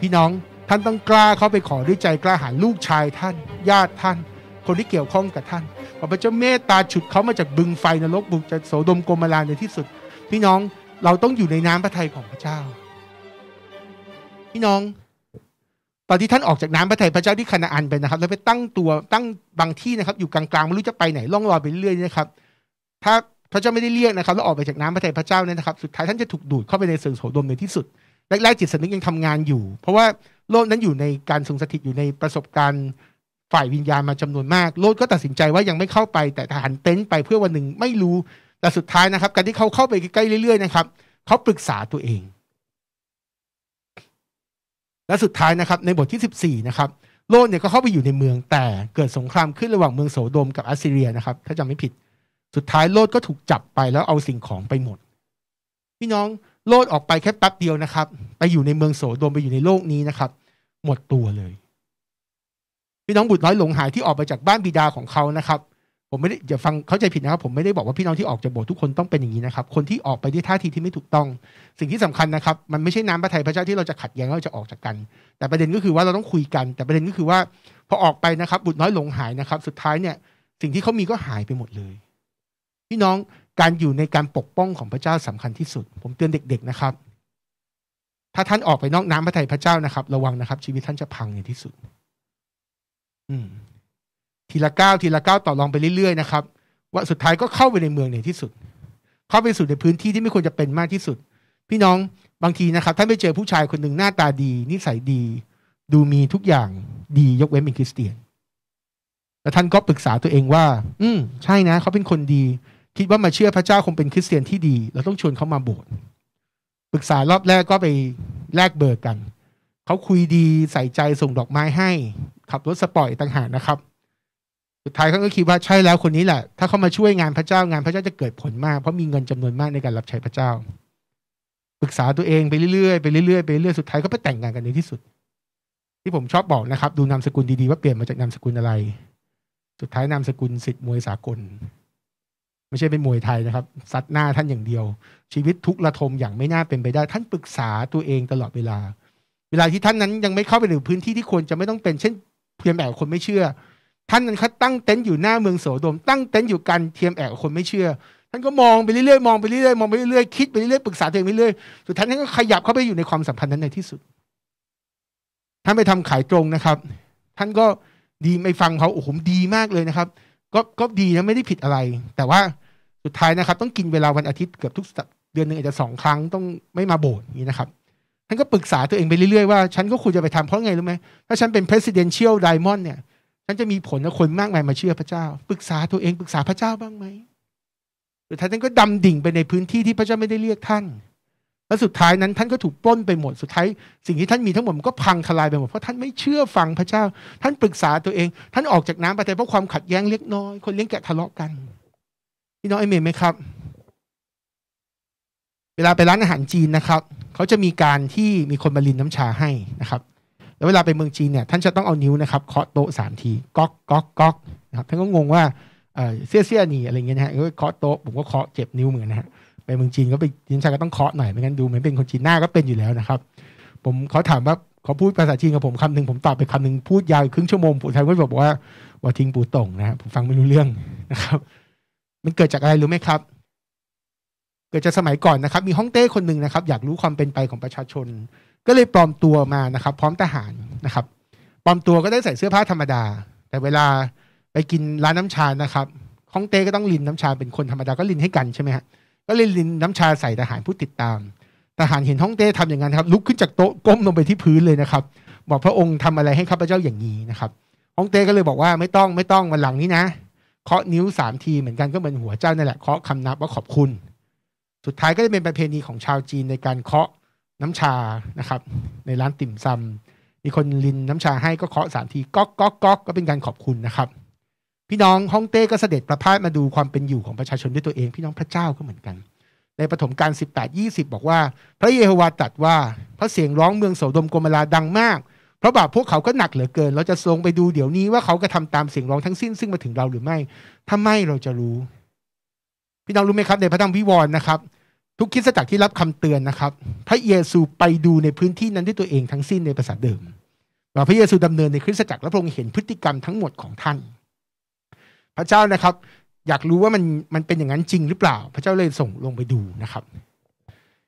พี่น้องท่านต้องกล้าเข้าไปขอด้วยใจกล้าหาญลูกชายท่าน ญาติท่าน คนที่เกี่ยวข้องกับท่านขอพระเจ้าเมตตาฉุดเขามาจากบึงไฟนรกบุกจากโสดมโกมาลาในที่สุด พี่น้องเราต้องอยู่ในน้ำพระทัยของพระเจ้า พี่น้องตอนที่ท่านออกจากน้ำพระทัยพระเจ้าที่คณาอันไปนะครับแล้วไปตั้งตัวตั้งบางที่นะครับ อยู่กลางๆไม่รู้จะไปไหนล่องลอยไปเรื่อยนะครับ ถ้าพระเจ้าไม่ได้เรียกนะครับแล้วออกไปจากน้ำพระทัยพระเจ้าเนี่ยนะครับสุดท้ายท่านจะถูกดูดเข้าไปในเสือโสดมในที่สุดแรกๆจิตสำนึกยังทำงานอยู่ เพราะว่าโลดนั้นอยู่ในการทรงสถิตอยู่ในประสบการณ์ฝ่ายวิญญาณมาจำนวนมาก โลดก็ตัดสินใจว่ายังไม่เข้าไปแต่ทหารเต็นท์ไปเพื่อวันหนึ่งไม่รู้ แต่สุดท้ายนะครับการที่เขาเข้าไปใกล้ๆเรื่อย ๆนะครับ เขาปรึกษาตัวเอง และสุดท้ายนะครับในบทที่ 14 นะครับ โลดเนี่ยก็เข้าไปอยู่ในเมืองแต่เกิดสงครามขึ้นระหว่างเมืองโสโดมกับอัสซีเรียนะครับถ้าจำไม่ผิดสุดท้ายโลดก็ถูกจับไปแล้วเอาสิ่งของไปหมดพี่น้องโลดออกไปแค่แป๊บเดียวนะครับ ไปอยู่ในเมืองโสดมไปอยู่ในโลกนี้นะครับ หมดตัวเลย พี่น้องบุตรน้อยหลงหายที่ออกไปจากบ้านบิดาของเขานะครับ ผมไม่ได้อย่าฟังเข้าใจผิดนะครับ ผมไม่ได้บอกว่าพี่น้องที่ออกจากโบสถ์ทุกคนต้องเป็นอย่างนี้นะครับ คนที่ออกไปด้วยท่าทีที่ไม่ถูกต้อง สิ่งที่สำคัญนะครับ มันไม่ใช่น้ำพระทัยพระเจ้าที่เราจะขัดแย้งเราจะออกจากกัน แต่ประเด็นก็คือว่าเราต้องคุยกัน แต่ประเด็นก็คือว่าพอออกไปนะครับ บุตรน้อยหลงหายนะครับ สุดท้ายเนี่ยสิ่งที่เขามีก็หายไปหมดเลย พี่น้องการอยู่ในการปกป้องของพระเจ้าสำคัญที่สุด ผมเตือนเด็กๆ นะครับ ถ้าท่านออกไปนอกน้ำพระทัยพระเจ้านะครับ ระวังนะครับ ชีวิตท่านจะพังในที่สุด อืมทีละก้าวทีละก้าวต่อรองไปเรื่อยๆนะครับว่าสุดท้ายก็เข้าไปในเมืองในที่สุด เข้าไปสู่ในพื้นที่ที่ไม่ควรจะเป็นมากที่สุด พี่น้องบางทีนะครับท่านไปเจอผู้ชายคนหนึ่งหน้าตาดี นิสัยดี ดูมีทุกอย่างดียกเว้นเป็นคริสเตียน แล้วท่านก็ปรึกษาตัวเองว่า อืมใช่นะเขาเป็นคนดีคิดว่ามาเชื่อพระเจ้าคงเป็นคริสเตียนที่ดี เราต้องชวนเขามาโบสถ์ปรึกษา รอบแรกก็ไปแลกเบอร์กัน เขาคุยดีใส่ใจส่งดอกไม้ให้ ขับรถสปอร์ตต่างหากนะครับ สุดท้ายเขาก็คิดว่าใช่แล้วคนนี้แหละถ้าเขามาช่วยงานพระเจ้างานพระเจ้าจะเกิดผลมาก เพราะมีเงินจำนวนมากในการรับใช้พระเจ้า ปรึกษาตัวเองไปเรื่อยๆไปเรื่อยๆไปเรื่อยสุดท้ายก็ไปแต่งงานกันในที่สุด ที่ผมชอบบอกนะครับดูนามสกุลดีๆว่าเปลี่ยนมาจากนามสกุลอะไร สุดท้ายนามสกุลสิทธิ์มวยสากลไม่ใช่เป็นมวยไทยนะครับ สัดหน้าท่านอย่างเดียว ชีวิตทุกระทมอย่างไม่น่าเป็นไปได้ ท่านปรึกษาตัวเองตลอดเวลา เวลาที่ท่านนั้นยังไม่เข้าไปในพื้นที่ที่ควรจะไม่ต้องเป็นเช่น เพียงแบบคนไม่เชื่อ ท่านนั้นเขาตั้งเต็นท์อยู่หน้าเมืองโสดม ตั้งเต็นท์อยู่กันเทียมแอบคนไม่เชื่อ ท่านก็มองไปเรื่อยๆมองไปเรื่อยๆมองไปเรื่อยๆคิดไปเรื่อยๆปรึกษาตัวเองไปเรื่อยสุดท้ายท่านก็ขยับเข้าไปอยู่ในความสัมพันธ์นั้นในที่สุดท่านไปทำขายตรงนะครับ ท่านก็ดีไม่ฟังเขาโอ้โหดีมากเลยนะครับ ก็ก็ดีนะไม่ได้ผิดอะไร แต่ว่าสุดท้ายนะครับ ต้องกินเวลาวันอาทิตย์เกือบทุกเดือนหนึ่งอาจจะสองครั้ง ต้องไม่มาโบสถ์อย่างนี้นะครับท่านก็ปรึกษาตัวเองไปเรื่อยๆว่า ฉันก็ควรจะไปทำเพราะไงรู้ไหมถ้าฉันเป็น presidential diamond เนี่ยฉันจะมีผลกับคนมากมายมาเชื่อพระเจ้า ปรึกษาตัวเองปรึกษาพระเจ้าบ้างไหมสุดท้ายท่านก็ดำดิ่งไปในพื้นที่ที่พระเจ้าไม่ได้เรียกท่านและสุดท้ายนั้นท่านก็ถูกปล้นไปหมดสุดท้ายสิ่งที่ท่านมีทั้งหมดมันก็พังทลายไปหมดเพราะท่านไม่เชื่อฟังพระเจ้า ท่านปรึกษาตัวเอง ท่านออกจากน้ำไปแต่เพราะความขัดแย้งเล็กน้อยคนเลี้ยงแกะทะเลาะกันพี่น้องไอเมนไหมครับ เวลาไปร้านอาหารจีนนะครับ เขาจะมีการที่มีคนมาลินน้ำชาให้นะครับ แล้วเวลาไปเมืองจีนเนี่ยท่านจะต้องเอานิ้วนะครับ เคาะโต๊ะสามที ก๊อกก๊อกก๊อกนะครับท่านก็งงว่า เสี้ยเสี้ยนี่อะไรเงี้ยนะฮะก็เคาะโต๊ะผมก็เคาะเจ็บนิ้วเหมือนนะฮะ ไปเมืองจีนก็ไปลิ้นชาก็ต้องเคาะหน่อยไม่งั้นดูเหมือนเป็นคนจีนหน้าก็เป็นอยู่แล้วนะครับ ผมเขาถามว่าเขาพูดภาษาจีนกับผมคำหนึ่งผมตอบไปคำหนึ่งพูดยาวครึ่งชั่วโมงผมทายก็บอกว่าว่าทิ้งปูตงนะะผมฟังไม่รู้เรื่องนะครับมันเกิดจากอะไรรู้ไหมครับ เกิดจากสมัยก่อนนะครับ มีฮ่องเต้คนหนึ่งนะครับ อยากรู้ความเป็นไปของประชาชน ก็เลยปลอมตัวมานะครับ พร้อมทหารนะครับ ปลอมตัวก็ได้ใส่เสื้อผ้าธรรมดา แต่เวลาไปกินร้านน้ำชานะครับ ฮ่องเต้ก็ต้องลินน้ำชาเป็นคน ธรรมดาก็ลินให้กันใช่ไหมฮะก็เลยลินน้ำชาใส่ทหารผู้ติดตาม ทหารเห็นฮ่องเต้ทำอย่างนั้นครับ ลุกขึ้นจากโต๊ะก้มลงไปที่พื้นเลยนะครับ บอกพระองค์ทำอะไรให้ข้าพเจ้าอย่างนี้นะครับ ฮ่องเต้ก็เลยบอกว่าไม่ต้องไม่ต้องวันหลังนี้นะเคาะนิ้วสามทีเหมือนกันก็เหมือนหัวเจ้านั่นแหละเคาะคำนับว่าขอบคุณ สุดท้ายก็จะเป็นประเพณีของชาวจีนในการเคาะน้ำชานะครับในร้านติ่มซำมีคนลินน้ำชาให้ก็เคาะสามทีก๊อกก๊อกก๊อกก็เป็นการขอบคุณนะครับ พี่น้องฮ่องเต้ก็เสด็จประพาสมาดูความเป็นอยู่ของประชาชนด้วยตัวเองพี่น้องพระเจ้าก็เหมือนกัน ในปฐมกาล18 20 บอกว่า พระเยโฮวาตรัสว่า พระเสียงร้องเมืองโสดมโกมลาดังมากเพราะบาปพวกเขาก็หนักเหลือเกิน เราจะทรงไปดูเดี๋ยวนี้ว่าเขากระทาตามเสียงร้องทั้งสิ้นซึ่งมาถึงเราหรือไม่ถ้าไม่เราจะรู้ พี่น้องรู้ไหมครับในพระธรรมวิวรณ์นะครับ ทุกคิดสัก์ที่รับคำเตือนนะครับพระเยซูไปดูในพื้นที่นั้นด้วยตัวเองทั้งสิ้นในภาษาเดิมพระเยซูดำเนินในคริสตจักรและพระองค์เห็นพฤติกรรมทั้งหมดของท่าน พระเจ้านะครับ อยากรู้ว่ามันมันเป็นอย่างนั้นจริงหรือเปล่า พระเจ้าเลยส่งลงไปดูนะครับ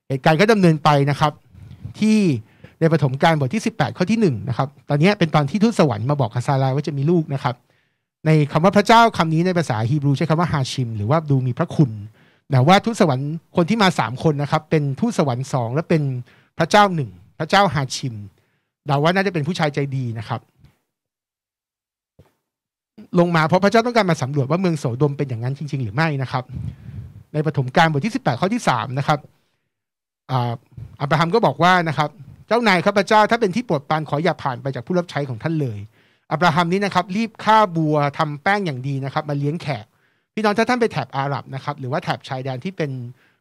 เหตุการณ์ก็ดำเนินไปนะครับที่ในปฐมกาลบทที่ 18 ข้อที่1นะครับตอนนี้เป็นตอนที่ทูตสวรรค์มาบอกกับซาลาว่าจะมีลูกนะครับ ในคำว่าพระเจ้าคำนี้ในภาษาฮีบรูใช้คำว่าฮาชิม หรือว่าดูมีพระคุณแต่ว่าทูตสวรรค์คนที่มา 3 คนนะครับ เป็นทูตสวรรค์สองและเป็นพระเจ้าหนึ่งพระเจ้าฮาชิมเดาว่าน่าจะเป็นผู้ชายใจดีนะครับ ลงมาเพราะพระเจ้าต้องการมาสำรวจว่าเมืองโสดมเป็นอย่างนั้นจริง ๆ หรือไม่นะครับ ในปฐมกาลบทที่ 18 ข้อที่ 3 นะครับอับราฮัมก็บอกว่านะครับเจ้านายข้าพเจ้าถ้าเป็นที่โปรดปรานขออย่าผ่านไปจากผู้รับใช้ของท่านเลยอับราฮัมนี้นะครับรีบฆ่าบัวทำแป้งอย่างดีนะครับ มาเลี้ยงแขก พี่น้องถ้าท่านไปแถบอาหรับนะครับ หรือว่าแถบชายแดนที่เป็น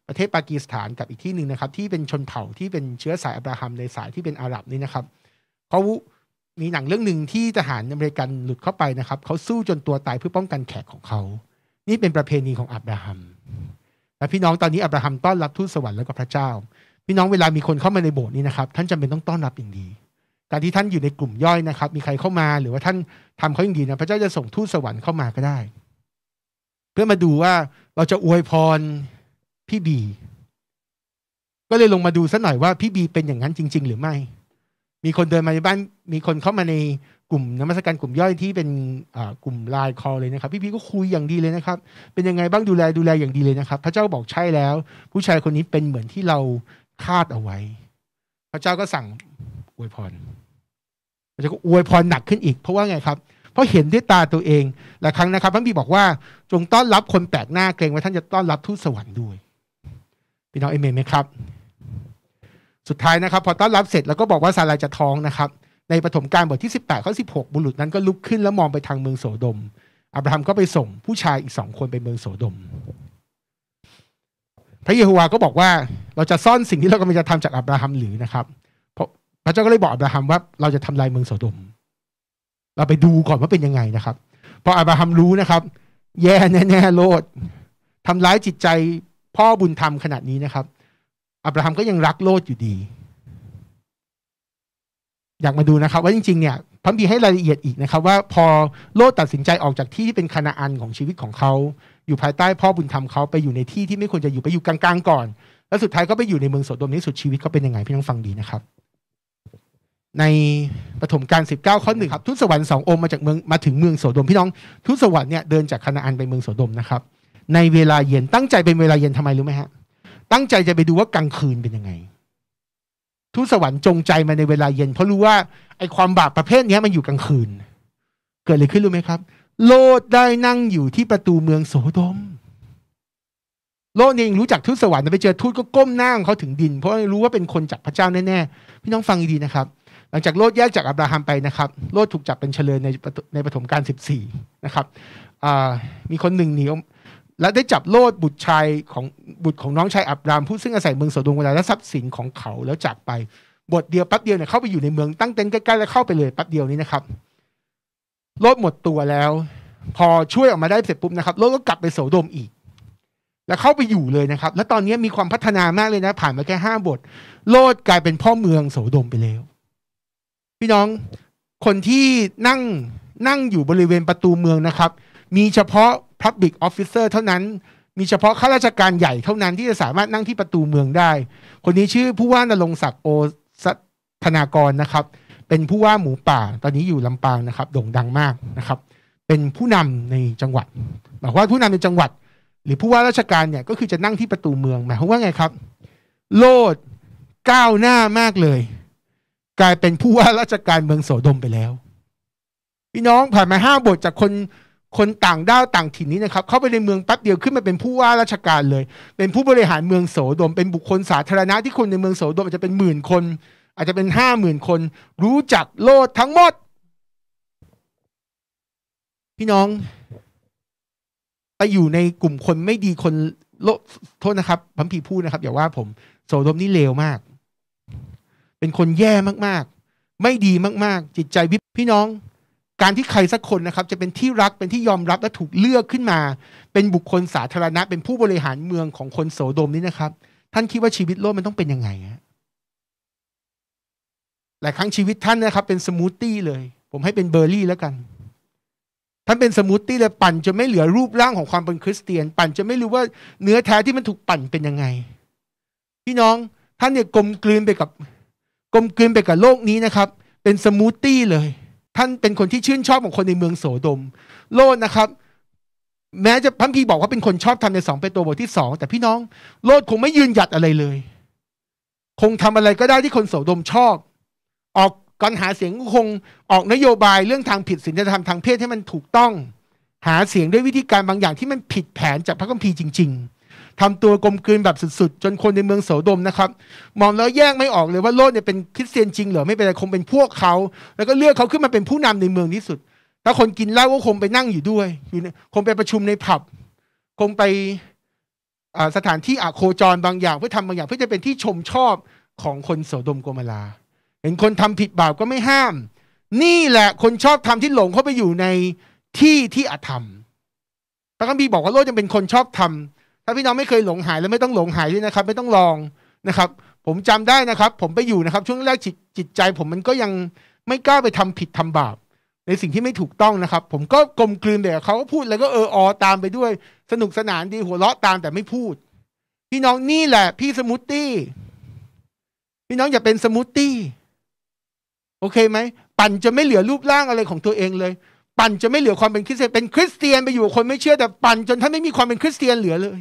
ประเทศปากีสถานกับอีกที่หนึ่งนะครับที่เป็นชนเผ่าที่เป็นเชื้อสายอับราฮัมในสายที่เป็นอาหรับนี่นะครับเขามีหนังเรื่องหนึ่งที่ทหารอเมริกันหลุดเข้าไปนะครับเขาสู้จนตัวตายเพื่อป้องกันแขกของเขา นี่เป็นประเพณีของอับราฮัมและพี่น้องตอนนี้อับราฮัมต้อนรับทูตสวรรค์แล้วก็พระเจ้าพี่น้องเวลามีคนเข้ามาในโบสถ์นี้นะครับ ท่านจำเป็นต้องต้อนรับอย่างดี การที่ท่านอยู่ในกลุ่มย่อยนะครับ มีใครเข้ามาหรือว่าท่านทำเขาอย่างดีนะพระเจ้าจะส่งทูตสวรรค์เข้ามาก็ได้เพื่อมาดูว่าเราจะอวยพรพี่บีก็เลยลงมาดูสัหน่อยว่าพี่บีเป็นอย่างนั้นจริง ๆ หรือไม่ มีคนเดินมาในบ้านมีคนเข้ามาในกลุ่มนมัสการกลุ่มย่อยที่เป็นกลุ่มไลน์คอเลยนะครับ พี่บีก็คุยอย่างดีเลยนะครับ เป็นยังไงบ้างดูแลดูแลอย่างดีเลยนะครับ พระเจ้าบอกใช่แล้ว ผู้ชายคนนี้เป็นเหมือนที่เราคาดเอาไว้พระเจ้าก็สั่งอวยพรพระเจ้าก็อวยพรหนักขึ้นอีก เพราะว่าไงครับเพราะเห็นด้วยตาตัวเองหลายครั้งนะครับพระบีบอกว่า จงต้อนรับคนแปลกหน้าเกรงว่าท่านจะต้อนรับทูตสวรรค์ด้วยพี่น้องเอเมนไหมครับ สุดท้ายนะครับ พอต้อนรับเสร็จแล้วก็บอกว่าซาลายจะท้องนะครับ ในปฐมกาลบทที่18ข้อ16 บุรุษนั้นก็ลุกขึ้นแล้วมองไปทางเมืองโสดมอับราฮัมก็ไปส่งผู้ชายอีกสองคนไปเมืองโสดมพระเยโฮวาก็บอกว่าเราจะซ่อนสิ่งที่เรากำลังจะทำจากอับราฮัมหรือนะครับพระพระเจ้าก็เลยบอกอับราฮัมว่า เราจะทำลายเมืองโสดมเราไปดูก่อนว่าเป็นยังไงนะครับพออับราฮัมรู้นะครับ แย่แน่ๆโลดทำร้ายจิตใจ พ่อบุญธรรมขนาดนี้นะครับอับราฮัมก็ยังรักโลดอยู่ดี อยากมาดูนะครับว่าจริงๆเนี่ยพระบีให้รายละเอียดอีกนะครับ ว่าพอโลดตัดสินใจออกจากที่ที่เป็นคณาอันของชีวิตของเขาอยู่ภายใต้พ่อบุญธรรมเขาไปอยู่ในที่ที่ไม่ควรจะอยู่ไปอยู่กลางๆก่อน แล้วสุดท้ายก็ไปอยู่ในเมืองโสดมนี้สุดชีวิตเขาเป็นยังไงพี่น้องฟังดีนะครับ ในปฐมการ้าข้อหนึ่งครับทุสวรรค์สององค์มาจากเมืองมาถึงเมืองโสดมพี่น้องทุสวรรค์เนี่ยเดินจากคณาอันไปเมืองโสดมนะครับ ในเวลาเย็นตั้งใจเป็นเวลาเย็นทำไมรู้ไหมฮะตั้งใจจะไปดูว่ากลางคืนเป็นยังไงทุสวรรค์จงใจมาในเวลาเย็นเพราะรู้ว่าไอความบาปประเภทนี้มันอยู่กลางคืน เกิดอะไรขึ้นรู้ไหมครับโลดได้นั่งอยู่ที่ประตูเมืองโสดมโลดเองรู้จักทูตสวรรค์ไปเจอทูตก็ก้มหน้าเขาถึงดิน เพราะรู้ว่าเป็นคนจากพระเจ้าแน่ ๆ พี่น้องฟังดีนะครับ หลังจากโลดแยกจากอับราฮัมไปนะครับ โลดถูกจับเป็นเชลยในในปฐมกาลสสิบี่นะครับมีคนหนึ่งหนีและได้จับโลดบุตรชายของบุตรของน้องชายอับราม ผู้ซึ่งอาศัยเมืองโสดมเวลาและทรัพย์สินของเขาแล้วจากไป บทเดียวปั๊บเดียวเนี่ยเข้าไปอยู่ในเมืองตั้งเต็นท์ใกล้ๆแล้วเข้าไปเลย ปั๊บเดียวนี้นะครับรลดหมดตัวแล้ว พอช่วยออกมาได้เสร็จปุ๊บนะครับ โลดก็กลับไปโสดมอีก แล้วเข้าไปอยู่เลยนะครับ แล้วตอนนี้มีความพัฒนามากเลยนะ ผ่านมาแค่ห้าบท โลดกลายเป็นพ่อเมืองโสดมไปแล้ว พี่น้องคนที่นั่งนั่งอยู่บริเวณประตูเมืองนะครับ มีเฉพาะ Public Officer เท่านั้น มีเฉพาะข้าราชการใหญ่เท่านั้นที่จะสามารถนั่งที่ประตูเมืองได้ คนนี้ชื่อผู้ว่านรงศักดิ์โอสัธนากรนะครับเป็นผู้ว่าหมูป่า ตอนนี้อยู่ลำปางนะครับโด่งดังมากนะครับ เป็นผู้นำในจังหวัด หมายว่าผู้นำในจังหวัดหรือผู้ว่าราชการเนี่ยก็คือจะนั่งที่ประตูเมืองหมายความว่าไงครับ โลดก้าวหน้ามากเลย กลายเป็นผู้ว่าราชการเมืองโสดมไปแล้วพี่น้องผ่านมาห้าบทจากคนคนต่างด้าวต่างถิ่นนี้นะครับ เข้าไปในเมืองแป๊บเดียวขึ้นมาเป็นผู้ว่าราชการเลย เป็นผู้บริหารเมืองโสดมเป็นบุคคลสาธารณะที่คนในเมืองโสดมอาจจะเป็นหมื่นคนอาจจะเป็นห้าหมื่นคนรู้จักโลดทั้งหมด พี่น้อง ไปอยู่ในกลุ่มคนไม่ดีคนโลโทษนะครับพัมพีพูดนะครับอย่าว่าผมโสดมนี่เลวมาก เป็นคนแย่มาก ๆ ไม่ดีมาก ๆ จิตใจวิพี่น้อง การที่ใครสักคนนะครับ จะเป็นที่รักเป็นที่ยอมรับและถูกเลือกขึ้นมา เป็นบุคคลสาธารณะเป็นผู้บริหารเมืองของคนโสดมนี่นะครับ ท่านคิดว่าชีวิตโลกมันต้องเป็นยังไงฮะหลายครั้งชีวิตท่านนะครับ เป็นสมูทตี้เลย ผมให้เป็นเบอร์รี่แล้วกัน ท่านเป็นสมูทตี้เลยปั่นจะไม่เหลือรูปร่างของความเป็นคริสเตียน ปั่นจะไม่รู้ว่าเนื้อแท้ที่มันถูกปั่นเป็นยังไง พี่น้องท่านเนี่ยกลมกลืนไปกับ กลมกลืนไปกับโลกนี้นะครับ เป็นสมูทตี้เลย ท่านเป็นคนที่ชื่นชอบของคนในเมืองโสดม โลดนะครับ แม้จะพัมพีบอกว่าเป็นคนชอบทำในสองเปโตรบทที่สองแต่พี่น้อง โลดคงไม่ยืนหยัดอะไรเลย คงทำอะไรก็ได้ที่คนโสดมชอบออกก่อนหาเสียงก็คงออกนโยบายเรื่องทางผิดศีลธรรมทางเพศให้มันถูกต้องหาเสียงด้วยวิธีการบางอย่างที่มันผิดแผนจากพระคัมภีร์จริงๆทำตัวกลมกลืนแบบสุดๆ จนคนในเมืองโสดมนะครับ มองแล้วแยกไม่ออกเลยว่าโลดเนี่ยเป็นคริสเตียนจริงเหรอไม่เป็นไรคงเป็นพวกเขา แล้วก็เลือกเขาขึ้นมาเป็นผู้นำในเมืองที่สุดถ้าคนกินเหล้าก็คงไปนั่งอยู่ด้วยอยู่คงไปประชุมในผับ คงไปสถานที่อโคจรบางอย่างเพื่อทำบางอย่างเพื่อจะเป็นที่ชมชอบของคนโสดมโกมาลาเห็นคนทำผิดบาปก็ไม่ห้าม นี่แหละคนชอบทำที่หลงเข้าไปอยู่ในที่ที่อธรรมพระคัมภีร์บอกว่าโลกยังเป็นคนชอบทำ ถ้าพี่น้องไม่เคยหลงหาย แล้วไม่ต้องหลงหายด้วยนะครับ ไม่ต้องลองนะครับ ผมจำได้นะครับ ผมไปอยู่นะครับ ช่วงแรกจิตใจ ผมมันก็ยังไม่กล้าไปทำผิดทำบาป ในสิ่งที่ไม่ถูกต้องนะครับ ผมก็กลมกลืนเดี๋ยวเขาก็พูดแล้วก็เออออตามไปด้วย สนุกสนานดีหัวเราะตาม แต่ไม่พูด พี่น้องนี่แหละ พี่สมูทตี้พี่น้องอย่าเป็นสมูทตี้โอเคไหมปั่นจะไม่เหลือรูปร่างอะไรของตัวเองเลย ปั่นจะไม่เหลือความเป็นคริสเตียนเป็นคริสเตียนไปอยู่คนไม่เชื่อแต่ ปั่นจนท่านไม่มีความเป็นคริสเตียนเหลือเลย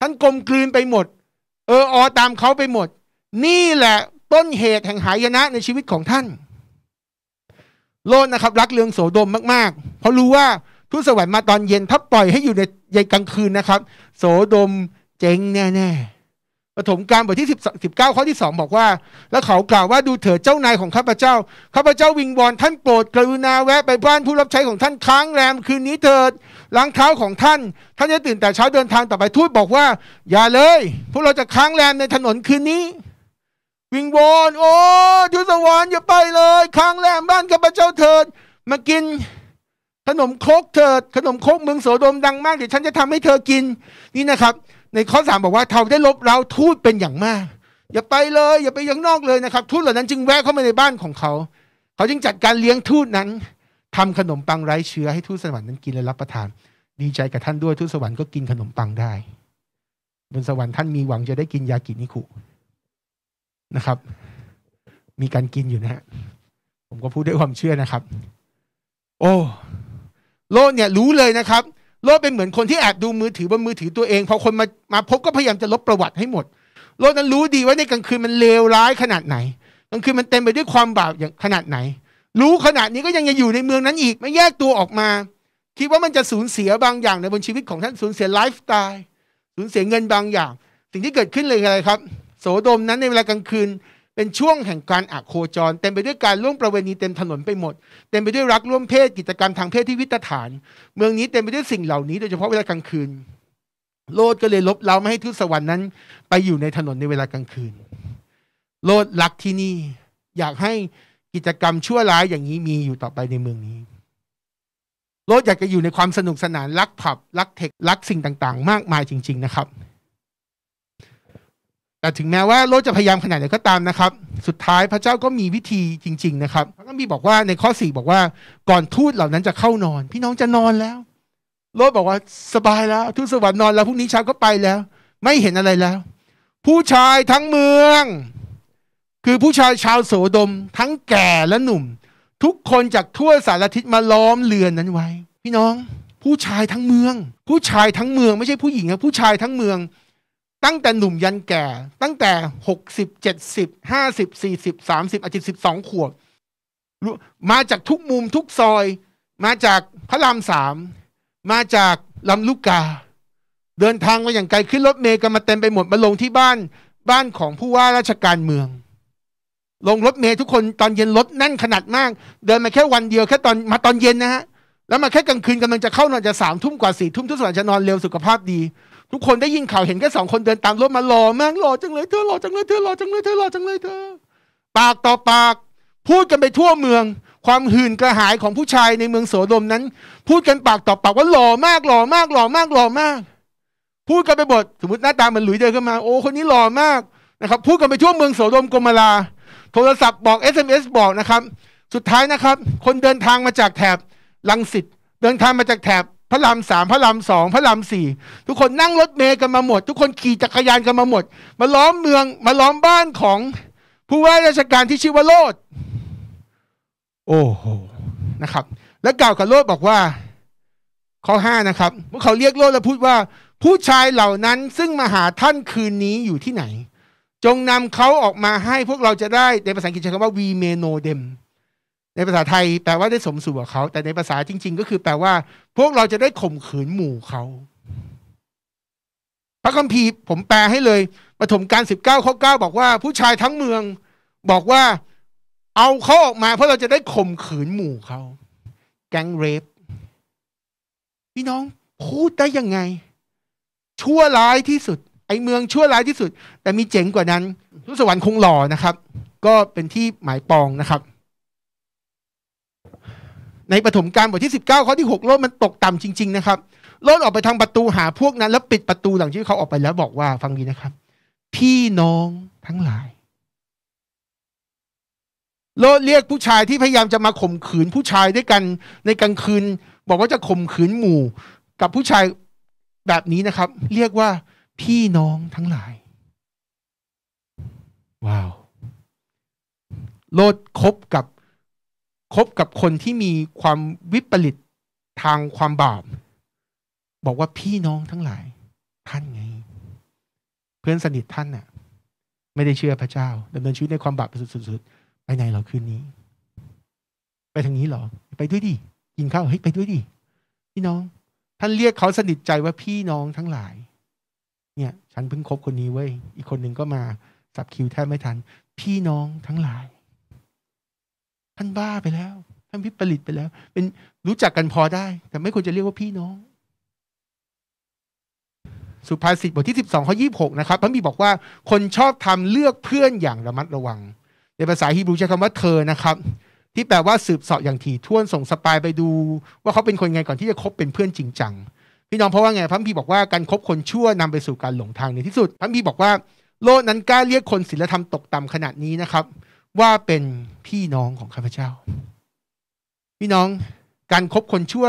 ท่านกลมกลืนไปหมด เอออตามเขาไปหมด นี่แหละต้นเหตุแห่งหายนะในชีวิตของท่าน โลดนะครับ รักเรืองโสดมมากๆ เพราะรู้ว่าทุสวรรค์มาตอนเย็นถ้าปล่อยให้อยู่ในเย็นกลางคืนนะครับ โสดมเจ๊งแน่ๆปฐมกาลบทที่1ก้9ข้อที่2บอกว่า และเขากล่าวว่าดูเถิดเจ้านายของข้าพเจ้าข้าพเจ้าวิงวอนท่านโปรดกรุณาแวะไปบ้านผู้รับใช้ของท่านค้างแรมคืนนี้เถิดล้างเท้าของท่านท่านจะตื่นแต่เช้าเดินทางต่อไปทูตบอกว่า อย่าเลยพวกเราจะค้างแรมในถนนคืนนี้ วิงวอนโอ้ทูตสวรรค์อย่าไปเลย ค้างแรมบ้านข้าพเจ้าเถิด มากินขนมโคกเถิดขนมโคกเมืองโสดมดังมากเดี๋ยวฉันจะทำให้เธอกินนี่นะครับในข้อสามบอกว่าเขาได้ลบเราทูตเป็นอย่างมาก อย่าไปเลย อย่าไปยังนอกเลยนะครับทูตเหล่านั้นจึงแวะเข้ามาในบ้านของเขา เขาจึงจัดการเลี้ยงทูตนั้น ทำขนมปังไร้เชื้อให้ทูตสวรรค์นั้นกินและรับประทาน ดีใจกับท่านด้วยทูตสวรรค์ก็กินขนมปังได้ บนสวรรค์ท่านมีหวังจะได้กินยากินิคุนะครับ มีการกินอยู่นะฮะผมก็พูดด้วยความเชื่อนะครับ โอ้โลกเนี่ยรู้เลยนะครับโลดเป็นเหมือนคน ที่แอบดูมือถือบนมือถือตัวเองพอคนมามาพบก็พยายามจะลบประวัติให้หมดโลดนั้นรู้ดีว่าในกลางคืน มันเลวร้ายขนาดไหน กลางคืนมันเต็มไปด้วยความบาปอย่างขนาดไหน รู้ขนาดนี้ก็ยังจะอยู่ในเมืองนั้นอีก ไม่แยกตัวออกมา คิดว่ามันจะสูญเสียบางอย่างในบนชีวิตของท่านสูญเสียไลฟ์สไตล์สูญเสียเงินบางอย่าง สิ่งที่เกิดขึ้นเลยอะไรครับ โสดมนั้นในเวลากลางคืนเป็นช่วงแห่งการอักโคจรเต็มไปด้วยการล่วงประเวณีเต็มถนนไปหมด เต็มไปด้วยรักร่วมเพศกิจกรรมทางเพศที่วิตฐาน เมืองนี้เต็มไปด้วยสิ่งเหล่านี้โดยเฉพาะเวลากลางคืน โลดก็เลยลบเราไม่ให้ทุสวรรค์นั้นไปอยู่ในถนนในเวลากลางคืน โลดรักที่นี่อยากให้กิจกรรมชั่วร้ายอย่างนี้มีอยู่ต่อไปในเมืองนี้ โลดอยากจะอยู่ในความสนุกสนานรักผับรักเทครักสิ่งต่าง ๆ มากมายจริง ๆ นะครับแต่ถึงแม้ว่าโลกจะพยายามขนาดไหนก็ตามนะครับ สุดท้ายพระเจ้าก็มีวิธีจริงๆนะครับ พระคัมภีร์บอกว่าในข้อสี่บอกว่าก่อนทูตเหล่านั้นจะเข้านอน พี่น้องจะนอนแล้วโลกบอกว่าสบายแล้วทูตสวรรค์นอน แล้วพรุ่งนี้เช้าก็ไปแล้ว ไม่เห็นอะไรแล้ว ผู้ชายทั้งเมือง คือผู้ชายชาวโสดมทั้งแก่และหนุ่ม ทุกคนจากทั่วสารทิศมาล้อมเรือนนั้นไว้ พี่น้อง ผู้ชายทั้งเมือง ผู้ชายทั้งเมือง ไม่ใช่ผู้หญิงนะผู้ชายทั้งเมืองตั้งแต่หนุ่มยันแก่ตั้งแต่หกสิบเจ็ดสิบห้าสิบสี่สิบสามสิบอาจจะสิบสองขวบ มาจากทุกมุมทุกซอย มาจากพระรามสาม มาจากลำลูกกา เดินทางมาอย่างไกลขึ้นรถเมล์กันมาเต็มไปหมดมาลงที่บ้านบ้านของผู้ว่าราชการเมือง ลงรถเมล์ทุกคนตอนเย็นรถแน่นขนาดมาก เดินมาแค่วันเดียวแค่ตอนมาตอนเย็นนะฮะ แล้วมาแค่กลางคืนกำลังจะเข้านอนจะสามทุ่มกว่าสี่ทุ่มทุกส่วนจะนอนเร็วสุขภาพดีทุกคนได้ยินข่าวเห็นแค่สองคนเดินตามรถมาหล่อมากหล่อจังเลยเธอหล่อจังเลยเธอหล่อจังเลยเธอหล่อจังเลยเธอปากต่อปากพูดกันไปทั่วเมือง ความหื่นกระหายของผู้ชายในเมืองโสดมนั้น พูดกันปากต่อปากว่าหล่อมากหล่อมากหล่อมากหล่อมาก พูดกันไปบทสมมติหน้าตามันหลุยเดินขึ้นมา โอ้คนนี้หล่อมากนะครับ พูดกันไปทั่วเมืองโสดมกมลาโทรศัพท์บอก SMS บอกนะครับ สุดท้ายนะครับ คนเดินทางมาจากแถบลังสิตเดินทางมาจากแถบพระรามสามพระรามสองพระรามสี่ทุกคนนั่งรถเมล์กันมาหมด ทุกคนขี่จักรยานกันมาหมด มาล้อมเมืองมาล้อมบ้านของผู้ว่าราชการที่ชื่อว่าโลดโอ้โห นะครับ และกล่าวกับโลดบอกว่า ข้อห้านะครับเมื่อเขาเรียกโลดและพูดว่า ผู้ชายเหล่านั้น ซึ่งมาหาท่านคืนนี้อยู่ที่ไหน จงนำเขาออกมาให้พวกเราจะได้ในภาษาอังกฤษใช้คำว่า we may know them ในภาษาไทยแปลว่าได้สมสู่กับเขา แต่ในภาษาจริงๆ ก็คือแปลว่า พวกเราจะได้ข่มขืนหมู่เขา พระคัมภีร์ผมแปลให้เลยปฐมการสิบเก้าข้อเก้าบอกว่า ผู้ชายทั้งเมือง บอกว่าเอาเขาออกมา เพราะเราจะได้ข่มขืนหมู่เขา แก๊งเรปพี่น้องพูดได้ยังไง ชั่วร้ายที่สุด ไอเมืองชั่วร้ายที่สุด แต่มีเจ๋งกว่านั้นทุสวรรค์คงหล่อนะครับ ก็เป็นที่หมายปองนะครับในปฐมกาลบทที่ 19ข้อที่6โลดมันตกต่ำจริง ๆ นะครับโลดออกไปทางประตูหาพวกนั้นแล้วปิดประตูหลังที่เขาออกไปแล้วบอกว่าฟังดีนะครับ พี่น้องทั้งหลายโลดเรียกผู้ชายที่พยายามจะมาข่มขืนผู้ชายด้วยกัน ในกลางคืน บอกว่าจะข่มขืนหมู่ กับผู้ชายแบบนี้นะครับ เรียกว่า พี่น้องทั้งหลาย ว้าวโลดคบกับคบกับคนที่มีความวิปริตทางความบาป บอกว่าพี่น้องทั้งหลาย ท่านไง เพื่อนสนิทท่านน่ะไม่ได้เชื่อพระเจ้าดำเนินชีวิตในความบาปสุดๆไปไหนเราคืนนี้ ไปทางนี้หรอไปด้วยดิกินข้าวเฮ้ยไปด้วยดิพี่น้องท่านเรียกเขาสนิทใจว่าพี่น้องทั้งหลาย เนี่ยฉันเพิ่งคบคนนี้เว้ยอีกคนหนึ่งก็มาสับคิวแทบไม่ทัน พี่น้องทั้งหลายท่านบ้าไปแล้วท่านพิปริตไปแล้ว เป็นรู้จักกันพอได้ แต่ไม่ควรจะเรียกว่าพี่น้อง สุภาษิตบทที่สิบสองข้อยี่หกนะครับ พระมีบอกว่าคนชอบทำเลือกเพื่อนอย่างระมัดระวัง ในภาษาฮีบรูใช้คำว่าเธอนะครับ ที่แปลว่าสืบเสาะอย่างถี่ถ้วนส่งสปายไปดู ว่าเขาเป็นคนไงก่อนที่จะคบเป็นเพื่อนจริงจังพี่น้องเพราะว่าไง พระพีบอกว่าการคบคนชั่วนำไปสู่การหลงทางในที่สุด พระพีบอกว่า โลกนั้นกล้าเรียกคนศีลธรรมตกต่ำขนาดนี้นะครับว่าเป็นพี่น้องของข้าพเจ้า พี่น้องการครบคนชั่ว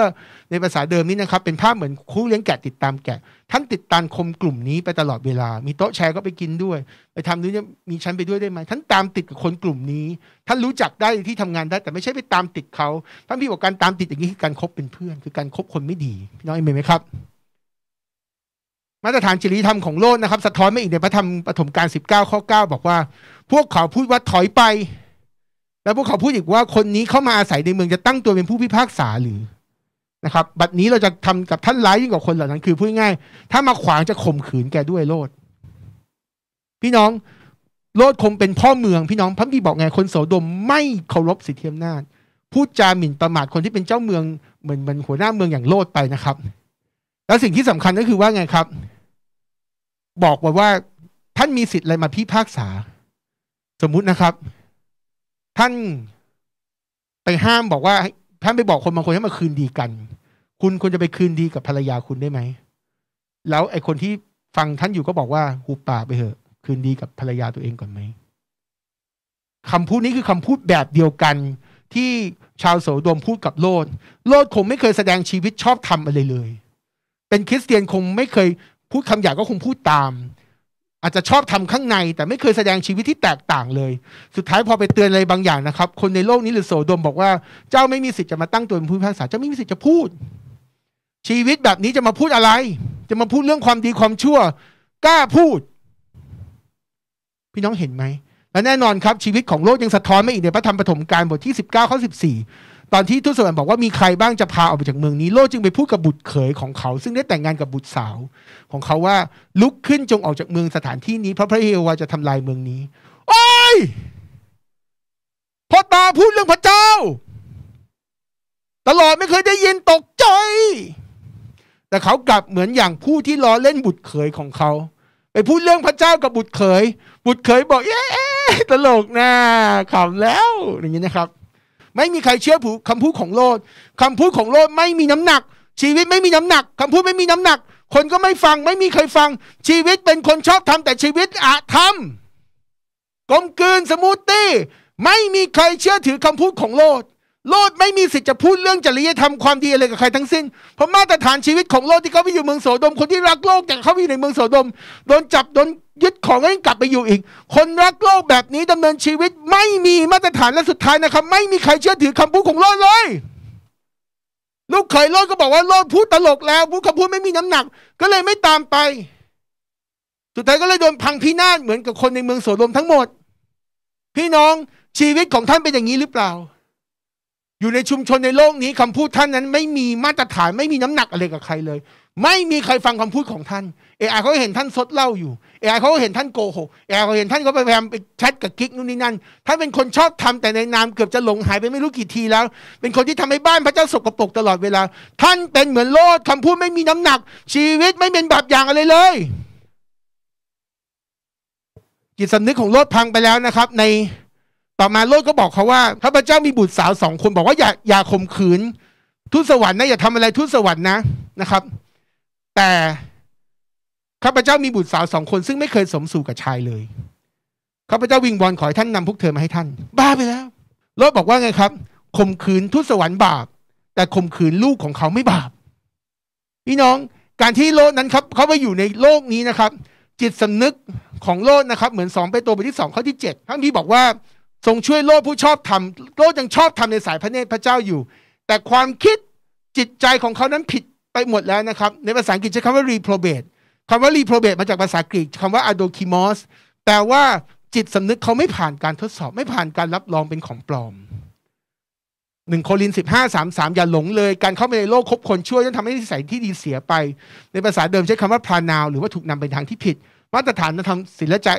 ในภาษาเดิมนี้นะครับเป็นภาพเหมือนคู่เลี้ยงแกะติดตามแกะท่านติดตามคมกลุ่มนี้ไปตลอดเวลา มีโต๊ะแชร์ก็ไปกินด้วย ไปทำนู้นมีชั้นไปด้วยได้ไหมท่านตามติดกับคนกลุ่มนี้ท่านรู้จักได้ที่ทำงานได้แต่ไม่ใช่ไปตามติดเขาท่านพี่บอกการตามติดอย่างนี้คือการคบเป็นเพื่อน คือการคบคนไม่ดีพี่น้องเห็นไหมครับมาตรฐานจริยธรรมของโลกนะครับ สะท้อนมาอีกในพระธรรมปฐมกาลสิบเก้าข้อเก้าบอกว่า พวกเขาพูดว่าถอยไป แล้วพวกเขาพูดอีกว่าคนนี้เข้ามาอาศัยในเมืองจะตั้งตัวเป็นผู้พิพากษาหรือนะครับ บัดนี้เราจะทำกับท่านร้ายยิ่งกว่าคนเหล่านั้น คือพูดง่าย ถ้ามาขวางจะข่มขืนแกด้วยโลด พี่น้องโลดคงเป็นพ่อเมือง พี่น้องพระบีบอกไงคนโสดมไม่เคารพสิทธิอำนาจพูดจาหมิ่นประมาทคนที่เป็นเจ้าเมืองเหมือนเหมือนหัวหน้าเมืองอย่างโลดไปนะครับ แล้วสิ่งที่สำคัญก็คือว่าไงครับบอกวว่าท่านมีสิทธิ์อะไรมาพิพากษา สมมุตินะครับ ท่านไปห้ามบอกว่าท่านไปบอกคนบางคนให้มาคืนดีกัน คุณควรจะไปคืนดีกับภรรยาคุณได้ไหมแล้วไอ้คนที่ฟังท่านอยู่ก็บอกว่าหูปากไปเถอะ คืนดีกับภรรยาตัวเองก่อนไหมคำพูดนี้คือคำพูดแบบเดียวกันที่ชาวโสดมพูดกับโลดโลดคงไม่เคยแสดงชีวิตชอบทำอะไรเลย เป็นคริสเตียนคงไม่เคยพูดคำหยาบก็คงพูดตาม อาจจะชอบทำข้างใน แต่ไม่เคยแสดงชีวิตที่แตกต่างเลย สุดท้ายพอไปเตือนอะไรบางอย่างนะครับคนในโลกนี้หรือโสดม บอกว่าเจ้าไม่มีสิทธิ์จะมาตั้งตัวเป็นผู้พิพากษาเจ้าไม่มีสิทธิ์จะพูด ชีวิตแบบนี้จะมาพูดอะไร จะมาพูดเรื่องความดีความชั่วกล้าพูด พี่น้องเห็นไหมและแน่นอนครับชีวิตของโลกยังสะท้อนไม่อีกในพระธรรมปฐมกาลบทที่ 19ข้อสิบี่ตอนที่ทูตสวรรค์บอกว่ามีใครบ้างจะพาออกไปจากเมืองนี้โลดจึงไปพูดกับบุตรเขยของเขา ซึ่งได้แต่งงานกับบุตรสาวของเขาว่าลุกขึ้นจงออกจากเมืองสถานที่นี้ เพราะพระเยโฮวาจะทำลายเมืองนี้โอ้ยพ่อตาพูดเรื่องพระเจ้า ตลอดไม่เคยได้ยินตกใจแต่เขากลับเหมือนอย่างผู้ที่ล้อเล่นบุตรเขยของเขา ไปพูดเรื่องพระเจ้ากับบุตรเขยบุตรเขยบอกเย้ตลกนะขำแล้ว อย่างนี้นะครับไม่มีใครเชื่อผูคำพูดของโลดคำพูดของโลดไม่มีน้ำหนัก ชีวิตไม่มีน้ำหนักคำพูดไม่มีน้ำหนัก คนก็ไม่ฟังไม่มีใครฟัง ชีวิตเป็นคนชอบทำแต่ชีวิตอาธรรมกลมกลืนสมูทตี้ไม่มีใครเชื่อถือคำพูดของโลดโลดไม่มีสิทธิ์จะพูดเรื่องจริยธรรมความดีอะไรกับใครทั้งสิ้นเพราะมาตรฐานชีวิตของโลดที่เขาไปอยู่เมืองโสดมคนที่รักโลกแต่เขาไปอยู่ในเมืองโสดมโดนจับโดนยึดของนั้นกลับไปอยู่อีก คนรักโลกแบบนี้ดำเนินชีวิต ไม่มีมาตรฐานและสุดท้ายนะครับ ไม่มีใครเชื่อถือคำพูดของโลกเลย ลูกเคยโลกก็บอกว่า โลกพูดตลกแล้ว พูดคำพูดไม่มีน้ำหนัก ก็เลยไม่ตามไป สุดท้ายก็เลยโดนพังพินาศเหมือนกับคนในเมืองโสดมทั้งหมด พี่น้องชีวิตของท่านเป็นอย่างนี้หรือเปล่า อยู่ในชุมชนในโลกนี้คำพูดท่านนั้น ไม่มีมาตรฐานไม่มีน้ำหนักอะไรกับใครเลย ไม่มีใครฟังคำพูดของท่าน เอไอเขาเห็นท่านซดเล่าอยู่อไอเขาก็เห็นท่านโกหกแอไอเขาเห็นท่านก็พยายามไปแชทกับกิ๊กนู่นนี่นั่นท่านเป็นคนชอบทำแต่ในนามเกือบจะหลงหายไปไม่รู้กี่ทีแล้ว เป็นคนที่ทำให้บ้านพระเจ้าสกปรกตลอดเวลา ท่านเป็นเหมือนโลดคำพูดไม่มีน้ำหนัก ชีวิตไม่เป็นแบบอย่างอะไรเลยจิตสำนึกของโลดพังไปแล้วนะครับ ในต่อมาโลดก็บอกเขาว่าข้าพเจ้ามีบุตรสาวสองคนบอกว่าอย่าอย่าข่มขืน ทุสวรรค์นะอย่าทำอะไรทุสวรรค์นะนะครับ แต่ข้าพเจ้ามีบุตรสาวสองคน ซึ่งไม่เคยสมสู่กับชายเลยข้าพเจ้าวิงวอนขอให้ท่านนำพวกเธอมาให้ท่าน บ้าไปแล้ว โลดบอกว่าไงครับข่มขืนทุสวรรค์บาป แต่ข่มขืนลูกของเขาไม่บาป พี่น้องการที่โลดนั้นครับเขาไปอยู่ในโลกนี้นะครับ จิตสำนึกของโลดนะครับ เหมือนสองไปตัวไทที่สองข้อที่เจ็ดท่านพี่บอกว่าทรงช่วยโลดผู้ชอบทำโลดยังชอบทำในสายพระเนตรพระเจ้าอยู่ แต่ความคิดจิตใจของเขานั้นผิดไปหมดแล้วนะครับในภาษาอังกฤษใช้คำว่า reprobate คำว่ารีโปรเบตมาจากภาษากรีกคำว่าอะโดคิมอสแปลว่าจิตสำนึกเขาไม่ผ่านการทดสอบไม่ผ่านการรับรองเป็นของปลอมหนึ่งโคลินสิบห้าสามสามอย่าหลงเลยการเข้าไปในโลกคบคนช่วยจนทำให้นิสัยที่ดีเสียไป ในภาษาเดิมใช้คำว่า พรานาว หรือว่าถูกนำไปทางที่ผิด มาตรฐานธรรมศีลใจ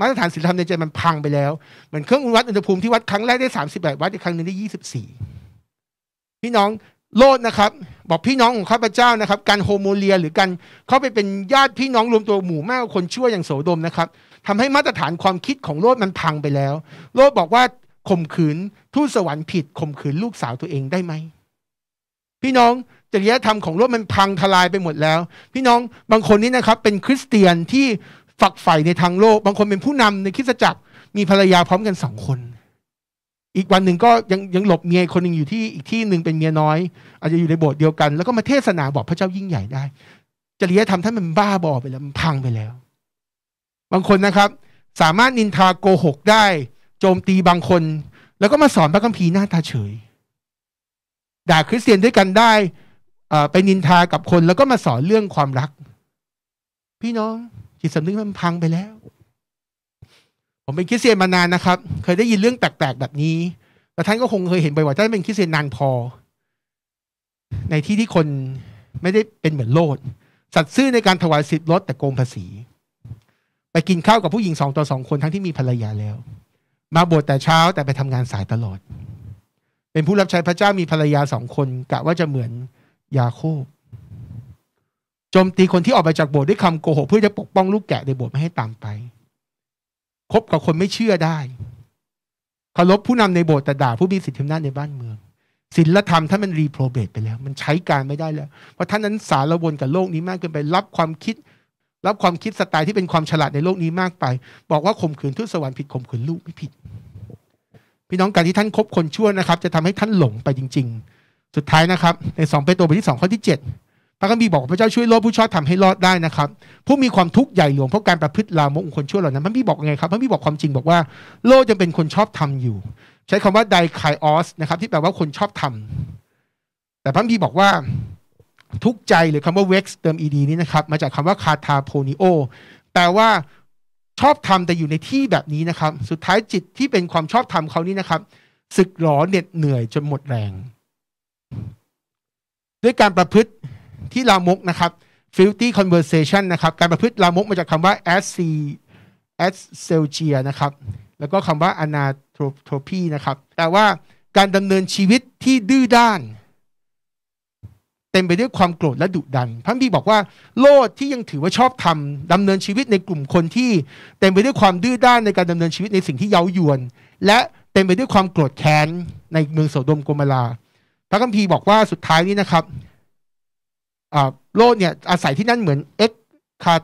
มาตรฐานศีลธรรมในใจมันพังไปแล้วเหมือนเครื่องวัดอุณหภูมิที่วัดครั้งแรกได้สามสิบแปดวัดอีกครั้งหนึ่งได้ยี่สิบสี่พี่น้องโลดนะครับบอกพี่น้องของข้าพเจ้านะครับการโฮโมเลียหรือการเข้าไปเป็นญาติพี่น้องรวมตัวหมู่แม่คนชั่วอย่างโสดมนะครับทำให้มาตรฐานความคิดของโลดมันพังไปแล้ว โลดบอกว่าข่มขืนทูตสวรรค์ผิดข่มขืนลูกสาวตัวเองได้ไหมพี่น้องจริยธรรมของโลดมันพังทลายไปหมดแล้ว พี่น้องบางคนนี้นะครับเป็นคริสเตียนที่ฝักใฝ่ในทางโลก บางคนเป็นผู้นำในคริสตจักรมีภรรยาพร้อมกันสองคนอีกวันหนึ่งก็ยังยังหลบเมียคนหนึ่งอยู่ที่ อีกที่หนึ่งเป็นเมียน้อย อาจจะอยู่ในโบสถ์เดียวกัน แล้วก็มาเทศนาบอกพระเจ้ายิ่งใหญ่ได้จริยธรรมท่านมันบ้าบอไปแล้วมันพังไปแล้ว บางคนนะครับ สามารถนินทาโกหกได้ โจมตีบางคน แล้วก็มาสอนพระคัมภีร์หน้าตาเฉย ด่าคริสเตียนด้วยกันได้ไปนินทากับคนแล้วก็มาสอนเรื่องความรัก พี่น้องจิตสำนึกมันพังไปแล้วผมเป็นคริสเตียนมานานนะครับ เคยได้ยินเรื่องแปลกๆแบบนี้ แล้วท่านก็คงเคยเห็นบ่อยาท่านเป็นคริสเตียนนางพอ ในที่ที่คนไม่ได้เป็นเหมือนโลด สัตว์ซื่อในการถวายสิทธิ์ลดแต่โกงภาษี ไปกินข้าวกับผู้หญิงสองต่อสองคนทั้งที่มีภรรยาแล้ว มาบวชแต่เช้าแต่ไปทำงานสายตลอด เป็นผู้รับใช้พระเจ้ามีภรรยาสองคนกะว่าจะเหมือนยาโคบ โจมตีคนที่ออกไปจากโบสถ์ด้วยคำโกหกเพื่อจะปกป้องลูกแกะในโบสถ์ไม่ให้ตามไปคบกับคนไม่เชื่อได้ เคารพผู้นำในโบสถ์แต่ด่าผู้มีสิทธิอำนาจในบ้านเมืองศีลธรรมท่านมันรีโปรเบตไปแล้ว มันใช้การไม่ได้แล้ว เพราะท่านนั้นสารวนกับโลกนี้มากเกินไปรับความคิดรับความคิดสไตล์ที่เป็นความฉลาดในโลกนี้มากไป บอกว่าข่มขืนทุสวรรค์ผิดข่มขืนลูกไม่ผิด พี่น้องการที่ท่านคบคนชั่วนะครับ จะทำให้ท่านหลงไปจริง ๆ สุดท้ายนะครับ ในสองเปโตรบทที่สองข้อที่เจ็ดพระคัมภีร์บอกพระเจ้าช่วยโลดผู้ชอบทำให้รอดได้นะครับผู้มีความทุกข์ใหญ่หลวงเพราะการประพฤติลามกคนชั่วเหล่านั้นพระคัมภีร์บอกไงครับพระคัมภีร์บอกความจริงบอกว่าโลกยังเป็นคนชอบทำอยู่ ใช้คำว่าไดคายออสนะครับที่แปลว่าคนชอบทำ แต่พระคัมภีร์บอกว่าทุกใจหรือคำว่าเว็กซ์เติมีดีนี้นะครับมาจากคำว่าคาทาโพนิโอแปลว่าชอบทำแต่อยู่ในที่แบบนี้นะครับสุดท้ายจิตที่เป็นความชอบทำเขานี้นะครับสึกหรอเหน็ดเหนื่อยจนหมดแรง ด้วยการประพฤติที่ลามก นะครับ filthy conversation นะครับ การประพฤติลามกมาจากคำว่า s c s c e l g i a นะครับแล้วก็คำว่า anatropy นะครับ แต่ว่าการดำเนินชีวิตที่ดื้อด้าน เต็มไปด้วยความโกรธและดุดันพระบีบอกว่าโลดที่ยังถือว่าชอบทำดำเนินชีวิตในกลุ่มคนที่ เต็มไปด้วยความดื้อด้านในการดำเนินชีวิตในสิ่งที่เย้ายวนและเต็มไปด้วยความโกรธแค้นในเมืองโสดมโกมาลาพระคัมภีร์บอกว่าสุดท้ายนี้นะครับโลดเนี่ยอาศัยที่นั่นเหมือนเอ็กคา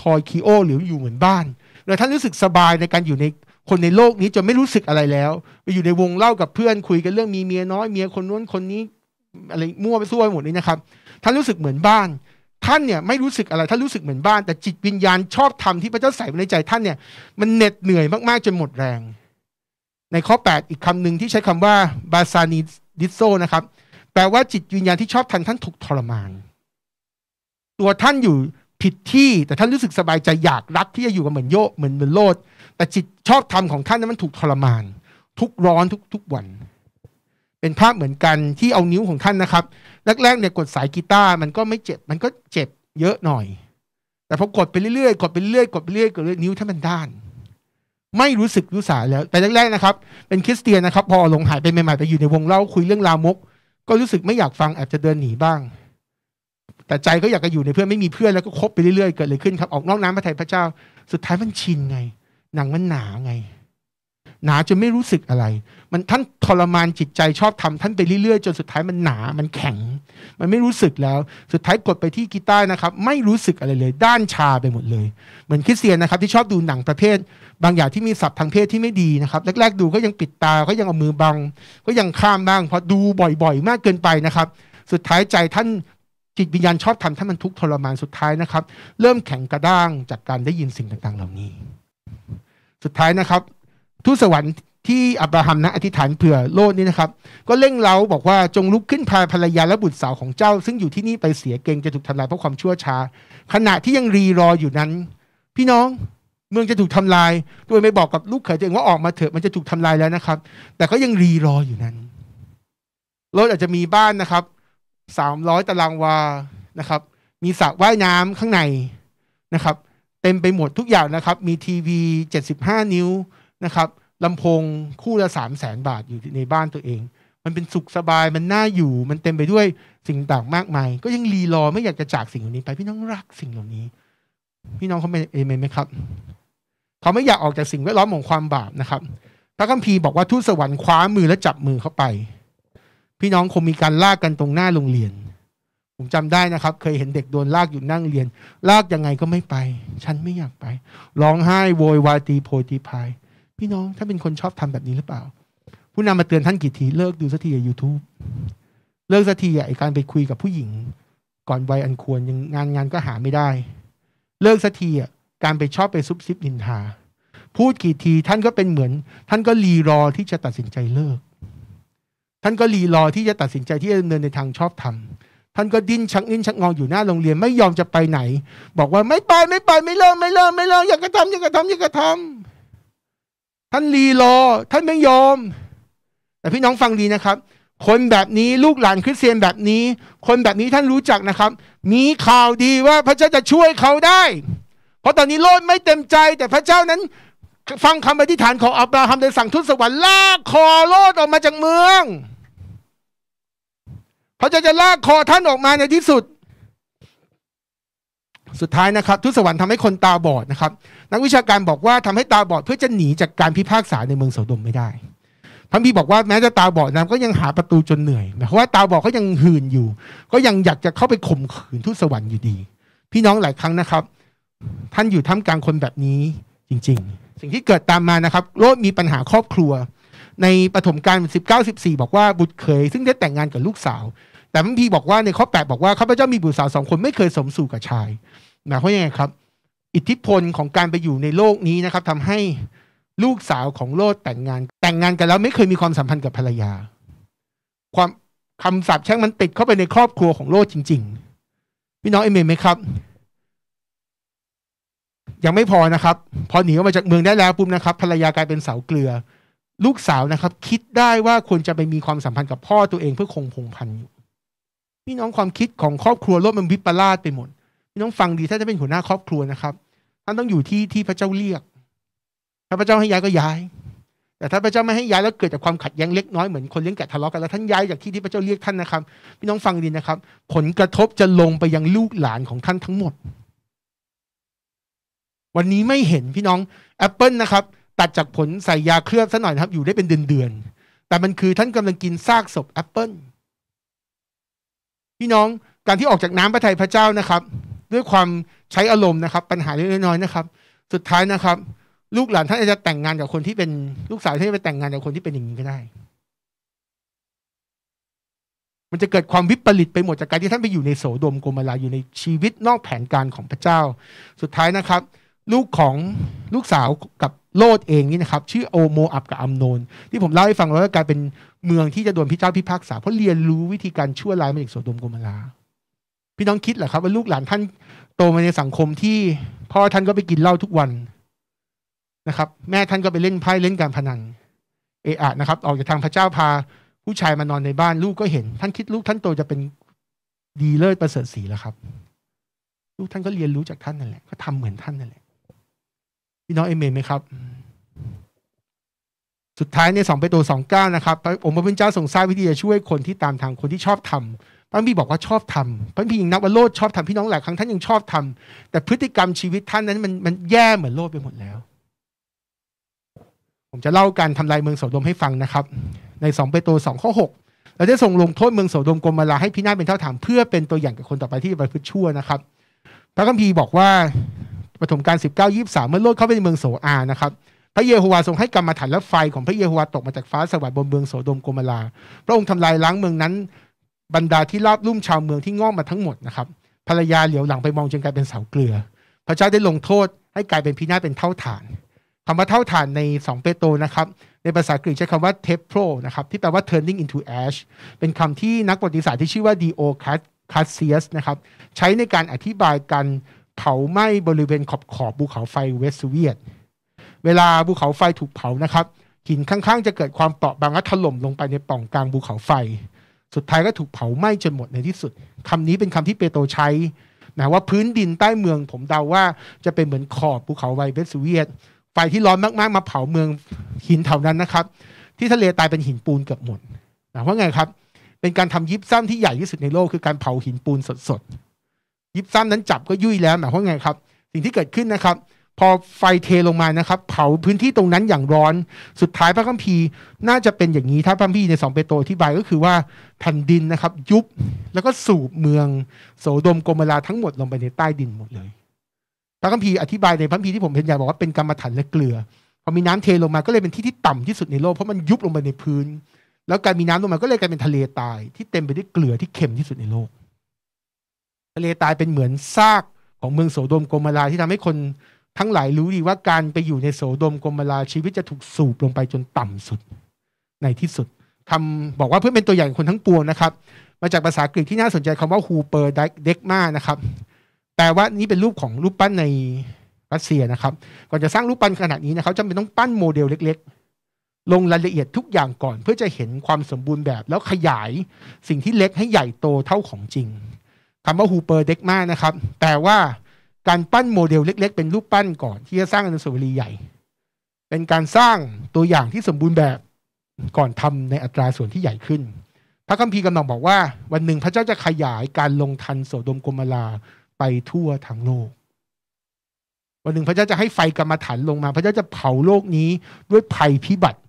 ทอยคิโอหรืออยู่เหมือนบ้าน แล้วท่านรู้สึกสบายในการอยู่ในคนในโลกนี้จนไม่รู้สึกอะไรแล้ว ไปอยู่ในวงเล่ากับเพื่อนคุยกันเรื่องมีเมียน้อยเมียคนนู้นคนนี้ อะไรมั่วไปซั่วไปหมดนี่นะครับท่านรู้สึกเหมือนบ้านท่านเนี่ยไม่รู้สึกอะไรท่านรู้สึกเหมือนบ้าน แต่จิตวิญญาณชอบธรรมที่พระเจ้าใส่ไว้ในใจ ท่านเนี่ยมันเหน็ดเหนื่อยมากๆจนหมดแรง ในข้อ 8 อีกคำหนึ่งที่ใช้คำว่าบาซานิดิโซนะครับแปลว่าจิตวิญญาณที่ชอบธรรมท่านถูกทรมานตัวท่านอยู่ผิดที่ แต่ท่านรู้สึกสบายใจอยากรักที่จะอยู่กับเหมือนโยเหมือนเหมือนโลด แต่จิตชอบธรรมของท่านนั้นมันถูกทรมาน ทุกร้อนทุกทุกวัน เป็นภาพเหมือนกันที่เอานิ้วของท่านนะครับแรกๆเนี่ยกดสายกีตาร์มันก็ไม่เจ็บ มันก็เจ็บเยอะหน่อย แต่พอกดไปเรื่อยๆกดไปเรื่อยๆกดไปเรื่อยๆกดเรื่อยนิ้วท่านมันด้าน ไม่รู้สึกรู้สาแล้ว แต่แรกๆนะครับ เป็นคริสเตียนนะครับ พอลงหายไปใหม่ๆไปอยู่ในวงเล่าคุยเรื่องลามก ก็รู้สึกไม่อยากฟังอาจจะเดินหนีบ้างแต่ใจก็อยากจะอยู่ในเพื่อนไม่มีเพื่อน แล้วก็คบไปเรื่อย ๆเกิดอะไรขึ้นครับ ออกนอกน้ำพระทัยพระเจ้า สุดท้ายมันชินไง หนังมันหนาไง หนาจนไม่รู้สึกอะไร มันท่านทรมานจิตใจชอบทำท่านไปเรื่อยๆ จนสุดท้ายมันหนามันแข็ง มันไม่รู้สึกแล้ว สุดท้ายกดไปที่กีตาร์นะครับ ไม่รู้สึกอะไรเลย ด้านชาไปหมดเลย เหมือนคริสเตียนนะครับ ที่ชอบดูหนังประเภทบางอย่างที่มีศัพท์ทางเพศที่ไม่ดีนะครับแรกๆ ดูก็ยังปิดตาก็ยังเอามือบังก็ยังข้ามบ้างพอดูบ่อย ๆ มากเกินไปนะครับ สุดท้ายใจท่านจิตวิญญาณชอบทำให้มันทุกข์ทรมานสุดท้ายนะครับ เริ่มแข็งกระด้างจากการได้ยินสิ่งต่างๆ เหล่านี้ สุดท้ายนะครับทูตสวรรค์ที่อับราฮัมนะอธิษฐานเผื่อโลดนี่นะครับ ก็เร่งเล้าบอกว่าจงลุกขึ้นพาภรรยาและบุตรสาวของเจ้า ซึ่งอยู่ที่นี่ไปเสียเกงจะถูกทำลายเพราะความชั่วช้าขณะที่ยังรีรออยู่นั้น พี่น้องเมืองจะถูกทำลายโดยไม่บอกกับลูกเขยตัวเองว่าออกมาเถอะมันจะถูกทำลายแล้วนะครับ แต่ก็ยังรีรออยู่นั้น โลดอาจจะมีบ้านนะครับสามร้อยตารางวานะครับ มีสระว่ายน้ำข้างในนะครับเต็มไปหมดทุกอย่างนะครับ มีทีวีเจ็ดสิบห้านิ้วนะครับลำโพงคู่ละสามแสนบาทอยู่ในบ้านตัวเอง มันเป็นสุขสบายมันน่าอยู่ มันเต็มไปด้วยสิ่งต่างมากมาย ก็ยังรีรอไม่อยากจะจากสิ่งเหล่านี้ไปพี่น้องรักสิ่งเหล่านี้ พี่น้องเขาไม่เอเมนไหมครับ เขาไม่อยากออกจากสิ่งแวดล้อมของความบาปนะครับพระคัมภีร์บอกว่าทูตสวรรค์คว้ามือและจับมือเขาไปพี่น้องคงมีการลากกันตรงหน้าโรงเรียน ผมจำได้นะครับ เคยเห็นเด็กโดนลากอยู่นั่งเรียน ลากยังไงก็ไม่ไป ฉันไม่อยากไป ร้องไห้โวยวายตีโพยตีพาย พี่น้อง ถ้าเป็นคนชอบทำแบบนี้หรือเปล่า ผู้นำมาเตือนท่านกี่ทีเลิกดูสักทียูทูบเลิกสักทีไอการไปคุยกับผู้หญิง ก่อนวัยอันควรยังงานงานก็หาไม่ได้ เลิกสักทีอ่ะการไปชอบไปซุบซิบนินทา พูดกี่ทีท่านก็เป็นเหมือน ท่านก็รีรอ ที่จะตัดสินใจเลิกท่านก็รีรอที่จะตัดสินใจที่จะดำเนินในทางชอบธรรม ท่านก็ดิ้นชักนิ้นชักงองอยู่หน้าโรงเรียนไม่ยอมจะไปไหน บอกว่าไม่ไปไม่ไป ไม่เลิกไม่เลิกไม่เลิกอย่ากระทำอย่ากระทำอย่ากระทำท่านรีรอท่านไม่ยอม แต่พี่น้องฟังดีนะครับ คนแบบนี้ลูกหลานคริสเตียนแบบนี้ คนแบบนี้ท่านรู้จักนะครับ มีข่าวดีว่าพระเจ้าจะช่วยเขาได้ เพราะตอนนี้โลดไม่เต็มใจ แต่พระเจ้านั้น ฟังคำอธิษฐานของอับราฮัมโดยสั่งทุตสวรรค์ลากคอโลดออกมาจากเมืองเขาจะจะลากคอท่านออกมาในที่สุด สุดท้ายนะครับ ทุสวรรค์ทำให้คนตาบอดนะครับนักวิชาการบอกว่าทำให้ตาบอด เพื่อจะหนีจากการพิพากษาในเมืองโสดมไม่ได้พระพีบอกว่าแม้จะตาบอดนะก็ยังหาประตูจนเหนื่อยเพราะว่าตาบอดเขายังหืนอยู่ ก็ยังอยากจะเข้าไปข่มขืนทุสวรรค์อยู่ดี พี่น้องหลายครั้งนะครับ ท่านอยู่ท่ามกลางคนแบบนี้จริง ๆ สิ่งที่เกิดตามมานะครับโลดมีปัญหาครอบครัว ในปฐมกาล1914บอกว่าบุตรเคย ซึ่งได้แต่งงานกับลูกสาวแต่พี่ีบอกว่าในข้อแปดบอกว่าข้าพเจ้ามีบุตรสาวสองคนไม่เคยสมสู่กับชาย หมายความว่ายังไงครับ อิทธิพลของการไปอยู่ในโลกนี้นะครับ ทำให้ลูกสาวของโลดแต่งงาน แต่งงานกันแล้วไม่เคยมีความสัมพันธ์กับภรรยา ความคำสาปแช่งมันติดเข้าไปในครอบครัวของโลดจริง ๆ พี่น้องเอเมนไหมครับ ยังไม่พอนะครับ พอหนีออกมาจากเมืองได้แล้วปุ๊บนะครับภรรยากลายเป็นเสาเกลือ ลูกสาวนะครับ คิดได้ว่าควรจะไปมีความสัมพันธ์กับพ่อตัวเองเพื่อคงพงพันธุพี่น้องความคิดของครอบครัวลดมันวิปลาสไปหมดพี่น้องฟังดี ถ้าจะเป็นหัวหน้าครอบครัวนะครับ ท่านต้องอยู่ที่ที่พระเจ้าเรียกถ้าพระเจ้าให้ย้ายก็ย้าย แต่ถ้าพระเจ้าไม่ให้ย้ายแล้วเกิดจากความขัดแย้งเล็กน้อยเหมือนคนเลี้ยงแกะทะเลาะกันแล้วท่านย้ายจากที่ที่พระเจ้าเรียกท่านนะครับ พี่น้องฟังดีนะครับ ผลกระทบจะลงไปยังลูกหลานของท่านทั้งหมด วันนี้ไม่เห็นพี่น้องแอปเปิลนะครับตัดจากผลใส่ยาเคลือบซะหน่อยนะครับอยู่ได้เป็นเดือนๆแต่มันคือท่านกำลังกินซากศพแอปเปิลพี่น้องการที่ออกจากน้ำพระทัยพระเจ้านะครับ ด้วยความใช้อารมณ์นะครับ ปัญหาเล็กน้อยนะครับ สุดท้ายนะครับ ลูกหลานท่านอาจจะแต่งงานกับคนที่เป็นลูกสาวท่จะไปแต่งงานกับคนที่เป็นอย่างนี้ก็ได้ มันจะเกิดความวิปริตไปหมดจากการที่ท่านไปอยู่ในโสดมโกมาลาอยู่ในชีวิตนอกแผนการของพระเจ้า สุดท้ายนะครับลูกของลูกสาวกับโลดเองนี่นะครับ ชื่อโอโม อับกับอัมโนนที่ผมเล่าให้ฟังแล้วกากลายเป็นเมืองที่จะโดนพี่เจ้าพิพากษา เพราะเรียนรู้วิธีการชั่วร้ายมาจากโสดมกมาลา พี่น้องคิดเหรอครับว่าลูกหลานท่านโตมาในสังคมที่ พ่อท่านก็ไปกินเหล้าทุกวัน นะครับ แม่ท่านก็ไปเล่นไพ่เล่นการพนันเอะอะนะครับออกจากทางพระเจ้าพาผู้ชายมานอนในบ้าน ลูกก็เห็นท่านคิดลูกท่านโตจะเป็นดีเลิศประเสริฐสีแล้วครับ ลูกท่านก็เรียนรู้จากท่านนั่นแหละก็ทำเหมือนท่านนั่นแหละพี่น้องเอเมนไหมครับ สุดท้ายในสองเปโตรสองเก้านะครับองค์พระผู้เป็นเจ้าทรงทราบวิธีจะช่วยคนที่ตามทางคนที่ชอบทำพระพี่บอกว่าชอบทำพระพี่ยิงนับว่าโลดชอบทำพี่น้องหลายครั้งท่านยังชอบทำแต่พฤติกรรมชีวิตท่านนั้นมันมันแย่เหมือนโลดไปหมดแล้ว ผมจะเล่าการทำลายเมืองโสดมให้ฟังนะครับ ในสองเปโตรสองข้อหกเราจะส่งลงโทษเมืองโสดมกรมลาให้พี่น้าเป็นเท่าฐานเพื่อเป็นตัวอย่างกับคนต่อไปที่ไปพึ่ิชั่วนะครับพระคัมภีร์บอกว่าฐมกาล19 23 เมื่อโลดเข้าไปในเมืองโสอา นะครับ พระเยโฮวาทรงให้กรรมฐานและไฟของพระเยโฮวาตกมาจากฟ้าสวรรค์บนเมืองโสดมโกมาลาพระองค์ทำลายล้างเมืองนั้น บรรดาที่ราบลุ่มชาวเมืองที่งอกมาทั้งหมดนะครับ ภรรยาเหลียวหลังไปมองจนกลายเป็นเสาเกลือ พระเจ้าได้ลงโทษให้กลายเป็นพินาศเป็นเท่าฐานคำว่าเท่าฐานในสองเปโตรนะครับ ในภาษากรีกใช้คำว่าทปโพรนะครับ ที่แปลว่า turning into ash เป็นคำที่นักประวัติศาสตร์ที่ชื่อว่าดีค i o คสเซียสนะครับ ใช้ในการอธิบายการเผาไหม้ บริเวณขอบขอบภูเขาไฟเวสเวียดเวลาภูเขาไฟถูกเผานะครับหินข้างๆ จะเกิดความเปราะบางและถล่มลงไปในป่องกลางภูเขาไฟ สุดท้ายก็ถูกเผาไหม้จนหมดในที่สุดคำนี้เป็นคำที่เปโตรใช้นะว่าพื้นดินใต้เมือง ผมเดาว่าจะเป็นเหมือนขอบภูเขาไฟเวสเวียดไฟที่ร้อนมากๆ มาเผาเมืองหินแถวนั้นนะครับที่ทะเลตายเป็นหินปูนเกือบหมดนะว่าไงครับเป็นการทำยิปซ้ำที่ใหญ่ที่สุดในโลกคือการเผาหินปูนสดๆยิบซ้ำนั้นจับก็ยุ่ยแล้วหมายความไงครับ สิ่งที่เกิดขึ้นนะครับ พอไฟเทลงมานะครับเผาพื้นที่ตรงนั้นอย่างร้อนสุดท้ายพระคัมภีร์น่าจะเป็นอย่างนี้ถ้าพระคัมภีร์ในสองเปโตรอธิบายก็คือว่าแผ่นดินนะครับยุบแล้วก็สูบเมืองโสดมโกมลาทั้งหมดลงไปในใต้ดินหมดเลยพระคัมภีร์อธิบายในพระคัมภีร์ที่ผมเี็นอย่างบอกว่าเป็นกรรมฐานและเกลือ พอมีน้ำเทลงมาก็เลยเป็นที่ที่ต่ำที่สุดในโลกเพราะมันยุบลงไปในพื้น แล้วการมีน้ำลงมาก็เลยกลายเป็นทะเลตาย ที่เต็มไปด้วยเกลือที่เค็มที่สุดในโลกทะเลตายเป็นเหมือนซาก ของเมืองโสดมโกมมลาที่ทำให้คนทั้งหลายรู้ดีว่าการไปอยู่ในโสดมโกมมลาชีวิตจะถูกสูบลงไปจนต่ำสุดในที่สุดคำบอกว่าเพื่อเป็นตัวอย่างคนทั้งปวงนะครับ มาจากภาษากรีกที่น่าสนใจคำว่าฮูเปอร์เด็กมานะครับแปลว่านี่เป็นรูปของรูปปั้นในรัสเซียนะครับ ก่อนจะสร้างรูปปั้นขนาดนี้นะเขาจำเป็นต้องปั้นโมเดลเล็กๆ ลงรายละเอียดทุกอย่างก่อน เพื่อจะเห็นความสมบูรณ์แบบ แล้วขยายสิ่งที่เล็กให้ใหญ่โตเท่าของจริงคำว่าฮูเปอร์เด็กมากนะครับ แต่ว่าการปั้นโมเดลเล็ก ๆ เป็นรูปปั้นก่อนที่จะสร้างอนุสาวรีย์ใหญ่ เป็นการสร้างตัวอย่างที่สมบูรณ์แบบก่อนทำในอัตราส่วนที่ใหญ่ขึ้น พระคัมภีร์กำลังบอกว่าวันหนึ่งพระเจ้าจะขยายการลงทันโสดมกมลาไปทั่วทั้งโลกวันหนึ่งพระเจ้าจะให้ไฟกรรมฐานลงมา พระเจ้าจะเผาโลกนี้ด้วยภัยพิบัติ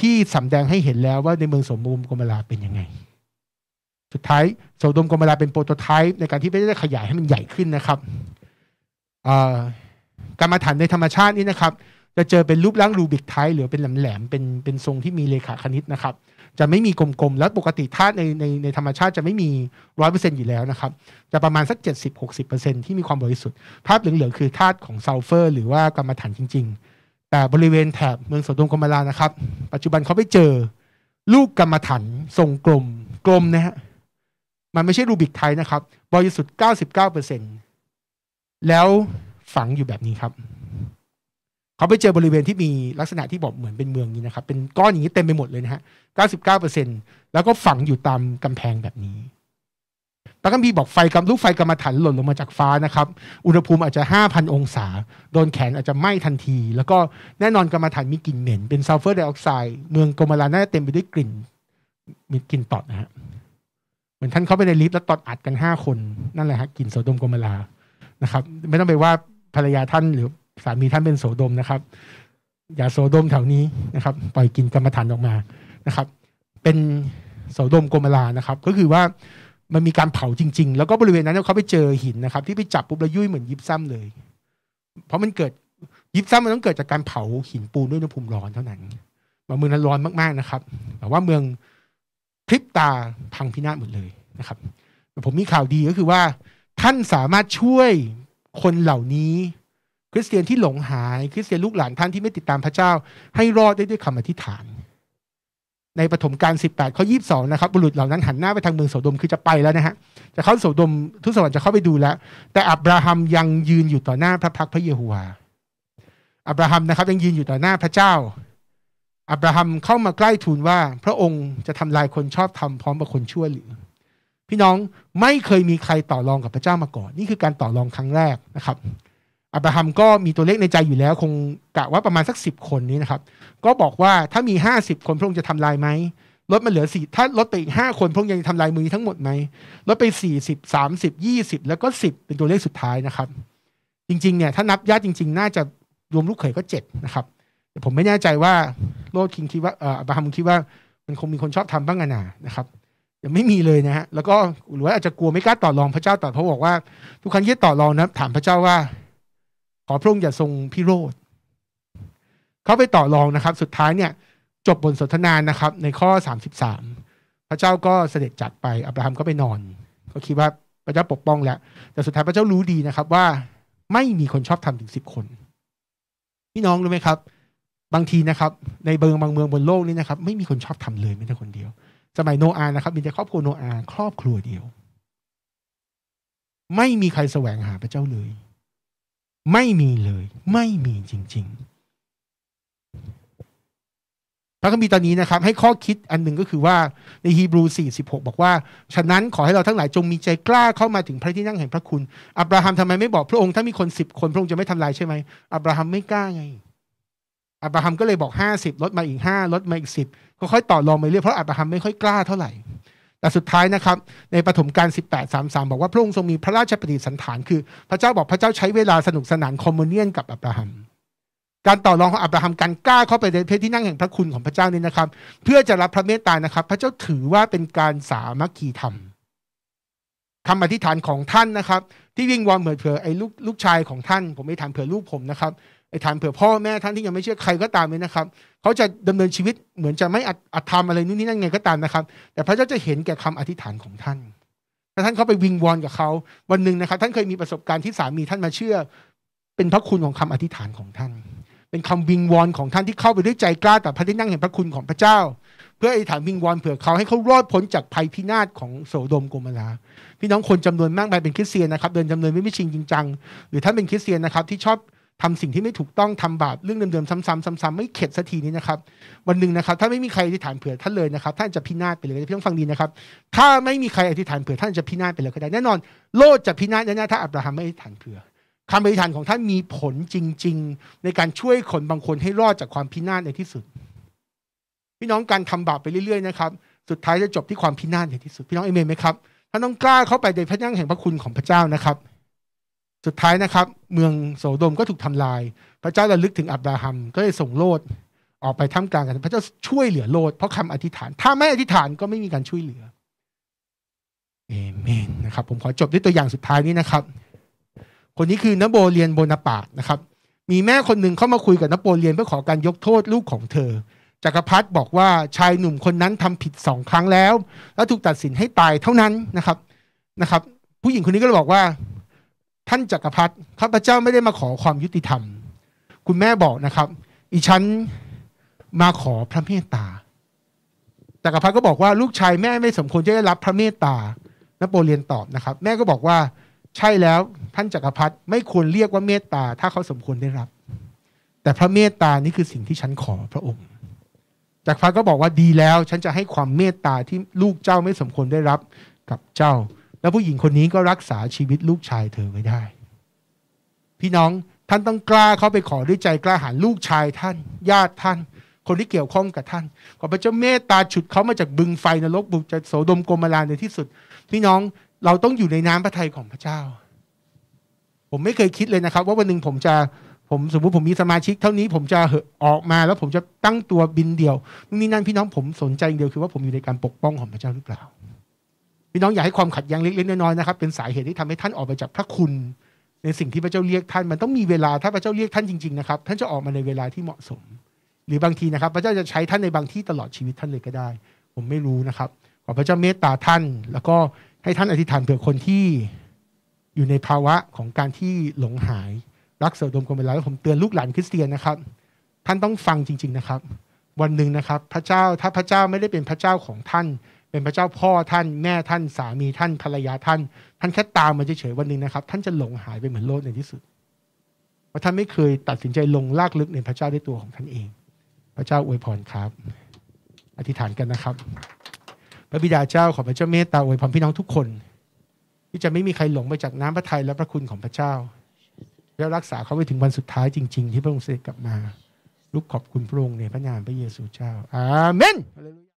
ที่สัมแดงให้เห็นแล้วว่าในเมืองสมบูรณ์กมลาเป็นยังไงุดท้ายโสดมกอมลาเป็นโปรโตไทป์ในการที่ไม่ได้ขยายให้มันใหญ่ขึ้นนะครับการมาฐานในธรรมชาตินี่นะครับ จะเจอเป็นรูปร่างรูบิกไทป์หรือเป็นแหลมๆเป็นเป็นทรงที่มีเลขาคณิตนะครับ จะไม่มีกลมๆ แล้วปกติธาตุในในในธรรมชาติจะไม่มีร้อยเปอร์เซ็นต์อยู่แล้วนะครับ จะประมาณสัก 70-60%ที่มีความบริสุทธิ์ภาพเหลืองๆคือธาตุของซัลเฟอร์ หรือว่ากรรมฐานจริง ๆ แต่บริเวณแถบเมืองสดมกอมลานะครับ ปัจจุบันเขาไปเจอลูกกรรมฐานทรงกลมกลมนะฮะมันไม่ใช่รูบิกไทยนะครับบริสุทธิ์99%แล้วฝังอยู่แบบนี้ครับ เขาไปเจอบริเวณที่มีลักษณะที่บอกเหมือนเป็นเมืองนี้นะครับ เป็นก้อนอย่างนี้เต็มไปหมดเลยนะฮะ 99%แล้วก็ฝังอยู่ตามกำแพงแบบนี้พระกัมภีบอกไฟกำลูกไฟกำมะถันหล่นลงมาจากฟ้านะครับ อุณหภูมิอาจจะ 5,000 องศา โดนแขนอาจจะไหม้ทันที แล้วก็แน่นอนกำมะถันมีกลิ่นเหม็น เป็นซัลเฟอร์ไดออกไซด์ เมืองโกมาลาน่าเต็มไปด้วยกลิ่น มีกลิ่นตอดนะฮะเหมือนท่านเข้าไปในลิฟต์แล้วตอดอัดกันห้าคนนั่นแหละฮะกลิ่นโสดมกมลานะครับ ไม่ต้องไปว่าภรรยาท่านหรือสามีท่านเป็นโสดมนะครับ อย่าโสดมแถวนี้นะครับปล่อยกลิ่นกรรมฐานออกมานะครับ เป็น โสดมกมลานะครับ ก็คือว่ามันมีการเผาจริงๆ แล้วก็บริเวณนั้นเขาไปเจอหินนะครับ ที่ไปจับปุ๊บแล้วยุ่ยเหมือนยิบซ้ำเลย เพราะมันเกิดยิบซ้ำมันต้องเกิดจากการเผาหินปูนด้วยอุณหภูมิร้อนเท่านั้นเมืองนั้นร้อนมากๆนะครับแต่ว่าเมืองพริบตาพังพินาศหมดเลยนะครับแต่ผมมีข่าวดีก็คือว่าท่านสามารถช่วยคนเหล่านี้ คริสเตียนที่หลงหายคริสเตียนลูกหลานท่านที่ไม่ติดตามพระเจ้า ให้รอดได้ด้วยคำอธิษฐาน ในปฐมกาล18ข้อ22นะครับบุรุษเหล่านั้นหันหน้าไปทางเมืองโสดมคือจะไปแล้วนะฮะจะเข้าโสดมทุสวรรค์จะเข้าไปดูแล้ว แต่อับราฮัมยังยืนอยู่ต่อหน้าพระพักพระเยโฮวาอับราฮัมนะครับยังยืนอยู่ต่อหน้าพระเจ้าอับราฮัมเข้ามาใกล้ทูลว่าพระองค์จะทำลายคนชอบธรรมพร้อมกับคนชั่วหรือพี่น้องไม่เคยมีใครต่อรองกับพระเจ้ามาก่อนนี่คือการต่อรองครั้งแรกนะครับอับราฮัมก็มีตัวเลขในใจอยู่แล้ว คงกะว่าประมาณสักสิบคนนี้นะครับ ก็บอกว่าถ้ามีห้าสิบคนพระองค์จะทำลายไหมลดมาเหลือสี่ถ้าลดไปอีกห้าคนพระองค์ยังทำลายมือทั้งหมดไหมลดไปสี่สิบสามสิบยี่สิบแล้วก็สิบเป็นตัวเลขสุดท้ายนะครับ จริงๆเนี่ยถ้านับญาติจริงๆน่าจะรวมลูกเขยก็เจ็ดนะครับผมไม่แน่ใจว่าโรดคิงคิดว่าอับราฮัมคิดว่ามันคงมีคนชอบทำบ้างนะนะครับยังไม่มีเลยนะฮะแล้วก็หรือว่าอาจจะกลัวไม่กล้าต่อรองพระเจ้าต่อเพราะบอกว่า ทุกครั้งที่ต่อรองนะถามพระเจ้าว่า ขอพระองค์อย่าทรงพิโรธเขาไปต่อรองนะครับ สุดท้ายเนี่ยจบบนสนทนานะครับ ในข้อสามสิบสามพระเจ้าก็เสด็จจากไป อับราฮัมก็ไปนอนก็คิดว่าพระเจ้าปกป้องแล้วแต่สุดท้ายพระเจ้ารู้ดีนะครับว่าไม่มีคนชอบทำถึงสิบคน พี่น้องรู้ไหมครับบางทีนะครับ ในเบืองบางเมืองบนโลกนี้นะครับ ไม่มีคนชอบทำเลยไม่ได่คนเดียว สมัยโนอาห์นะครับมีแต่ครอบครัวโนอาห์ครอบครัวเดียว ไม่มีใครแสวงหาพระเจ้าเลย ไม่มีเลยไม่มีจริงๆพระคัมภีร์ตอนนี้นะครับ ให้ข้อคิดอันหนึ่งก็คือว่าในฮีบรู4ส6บอกว่า ฉะนั้นขอให้เราทั้งหลายจงมีใจกล้าเข้ามาถึงพระที่นั่งแห่งพระคุณอับราฮัมทำไมไม่บอกพระองค์ถ้ามีคนสิบคน พระองค์จะไม่ทำลายใช่ไหมอับราฮัมไม่กล้าไงอับราฮัมก็เลยบอกห้าสิบลดมาอีกห้าลดมาอีกสิบก็ค่อยต่อรองไปเรื่อยเพราะอับราฮัมไม่ค่อยกล้าเท่าไหร่ แต่สุดท้ายนะครับ ในปฐมกาล1833 บอกว่าพระองค์ทรงมีพระราชปฏิสันฐานคือพระเจ้าบอกพระเจ้าใช้เวลาสนุกสนานคอมมูเนียน กับอับราฮัมการต่อรองของอับราฮัมการกล้าเข้าไปในเพศที่นั่งแห่งพระคุณของพระเจ้านี่นะครับ เพื่อจะรับพระเมตตานะครับ พระเจ้าถือว่าเป็นการสามัคคีธรรมคำอธิษฐานของท่านนะครับ ที่วิ่งวอนเผื่อไอ้ลูกลูกชายของท่าน ผมไม่ถามเผื่อลูกผมนะครับไอ้ท่านเผื่อพ่อแม่ท่านที่ยังไม่เชื่อใครก็ตามเลยนะครับเขาจะดำเนินชีวิตเหมือนจะไม่อัดทำอะไรนู่นนี่นั่นไงก็ตามนะครับ แต่พระเจ้าจะเห็นแก่คำอธิษฐานของท่านถ้าท่านเขาไปวิงวอนกับเขาวันหนึ่งนะครับ ท่านเคยมีประสบการณ์ที่สามีท่านมาเชื่อเป็นพระคุณของคำอธิษฐานของท่าน เป็นคำวิงวอนของท่านที่เข้าไปด้วยใจกล้าแต่พระที่นั่งเห็นพระคุณของพระเจ้า เพื่ออธิษฐานวิงวอนเผื่อเขาให้เขารอดพ้นจากภัยพินาศของโสโดมโกมาลาพี่น้องคนจำนวนมากไปยเป็นคริสเตียนนะครับ เดินจำนวนไม่ไม่ชิงจริงจังหรือท่านเป็นคริสเตียนนะครับที่ชอบทำสิ่งที่ไม่ถูกต้องทำบาปเรื่องเดิมๆซ้ำๆซ้ำๆไม่เข็ดสักทีนี้นะครับ วันหนึ่งนะครับ ถ้าไม่มีใครอธิษฐานเผื่อท่านเลยนะครับ ท่านจะพินาศไปเลยพี่ต้องฟังดีนะครับ ถ้าไม่มีใครอธิษฐานเผื่อท่านจะพินาศไปเลยก็ได้แน่นอน โลดจะพินาศแน่ๆถ้า อับราฮัมไม่อธิษฐานเผื่อคำอธิษฐานของท่านมีผลจริง ๆ ในการช่วยคนบางคนให้รอดจากความพินาศในที่สุด พี่น้องการทำบาปไปเรื่อยๆนะครับสุดท้ายจะจบที่ความพินาศในที่สุดพี่น้องเอเมนไหมครับท่านต้องกล้าเข้าไปในพระยั่งแห่งพระคุณของพระเจ้านะครับสุดท้ายนะครับ เมืองโสดมก็ถูกทำลาย พระเจ้าระลึกถึงอับราฮัมก็เลยส่งโลดออกไปท่ามกลางกันพระเจ้าช่วยเหลือโลดเพราะคำอธิษฐาน ถ้าไม่อธิษฐานก็ไม่มีการช่วยเหลือเอเมนนะครับ ผมขอจบด้วยตัวอย่างสุดท้ายนี้นะครับ คนนี้คือนโปเลียนโบนาปาตนะครับ มีแม่คนหนึ่งเข้ามาคุยกับนโปเลียนเพื่อขอการยกโทษลูกของเธอจักรพรรดิบอกว่าชายหนุ่มคนนั้นทำผิดสองครั้งแล้ว แล้วถูกตัดสินให้ตายเท่านั้นนะครับนะครับ ผู้หญิงคนนี้ก็เลยบอกว่าท่านจักรพรรดิข้าพเจ้าไม่ได้มาขอความยุติธรรม คุณแม่บอกนะครับ อีฉันมาขอพระเมตตาจักรพรรดิก็บอกว่าลูกชายแม่ไม่สมควรจะได้รับพระเมตตานโปเลียนตอบนะครับ แม่ก็บอกว่าใช่แล้วท่านจักรพรรดิไม่ควรเรียกว่าเมตตาถ้าเขาสมควรได้รับ แต่พระเมตตา นี่คือสิ่งที่ฉันขอพระองค์จักรพรรดิก็บอกว่าดีแล้วฉันจะให้ความเมตตาที่ลูกเจ้าไม่สมควรได้รับกับเจ้าแล้วผู้หญิงคนนี้ก็รักษาชีวิตลูกชายเธอไว้ได้ พี่น้องท่านต้องกล้าเข้าไปขอด้วยใจกล้าหาญลูกชายท่าน ญาติท่าน คนที่เกี่ยวข้องกับท่านขอพระเจ้าเมตตาฉุดเขามาจากบึงไฟนรกบุกจะโสดมโกมาลาในที่สุด พี่น้องเราต้องอยู่ในน้ำพระทัยของพระเจ้า ผมไม่เคยคิดเลยนะครับ ว่าวันหนึ่งผมจะผมสมมติผมมีสมาชิก เท่านี้ผมจะออกมา แล้วผมจะตั้งตัวบินเดียวนี่นั่นพี่น้องผมสนใจเดียวคือว่าผมอยู่ในการปกป้องของพระเจ้าหรือเปล่าพี่น้องอย่าให้ความขัดแย้งเล็กๆน้อยๆนะครับเป็นสาเหตุที่ทำให้ท่านออกไปจากพระคุณ ในสิ่งที่พระเจ้าเรียกท่านมันต้องมีเวลาถ้าพระเจ้าเรียกท่านจริงๆนะครับท่านจะออกมาในเวลาที่เหมาะสม หรือบางทีนะครับพระเจ้าจะใช้ท่านในบางที่ตลอดชีวิตท่านเลยก็ได้ ผมไม่รู้นะครับขอพระเจ้าเมตตาท่าน แล้วก็ให้ท่านอธิษฐานเผื่อคนที่อยู่ในภาวะของการที่หลงหาย รักเสดมกันเวลาแล้วผมเตือนลูกหลานคริสเตียนนะครับท่านต้องฟังจริง ๆนะครับ วันหนึ่งนะครับพระเจ้าถ้าพระเจ้าไม่ได้เป็นพระเจ้าของท่านเป็นพระเจ้าพ่อท่านแม่ท่านสามีท่าน ภรรยาท่าน ท่านแค่ตามมันเฉยๆวันหนึ่งนะครับ ท่านจะหลงหายไปเหมือนโลดในที่สุด เพราะท่านไม่เคยตัดสินใจลงลากลึกในพระเจ้าด้วยตัวของท่านเอง พระเจ้าอวยพรครับ อธิษฐานกันนะครับ พระบิดาเจ้าขอพระเจ้าเมตตาอวยพรพี่น้องทุกคน ที่จะไม่มีใครหลงไปจากน้ำพระทัยและพระคุณของพระเจ้า แล้วรักษาเขาไปถึงวันสุดท้ายจริง ๆ ที่พระองค์เสด็จกลับมาลูกขอบคุณพระองค์ในพระนามพระเยซูเจ้าอาเมน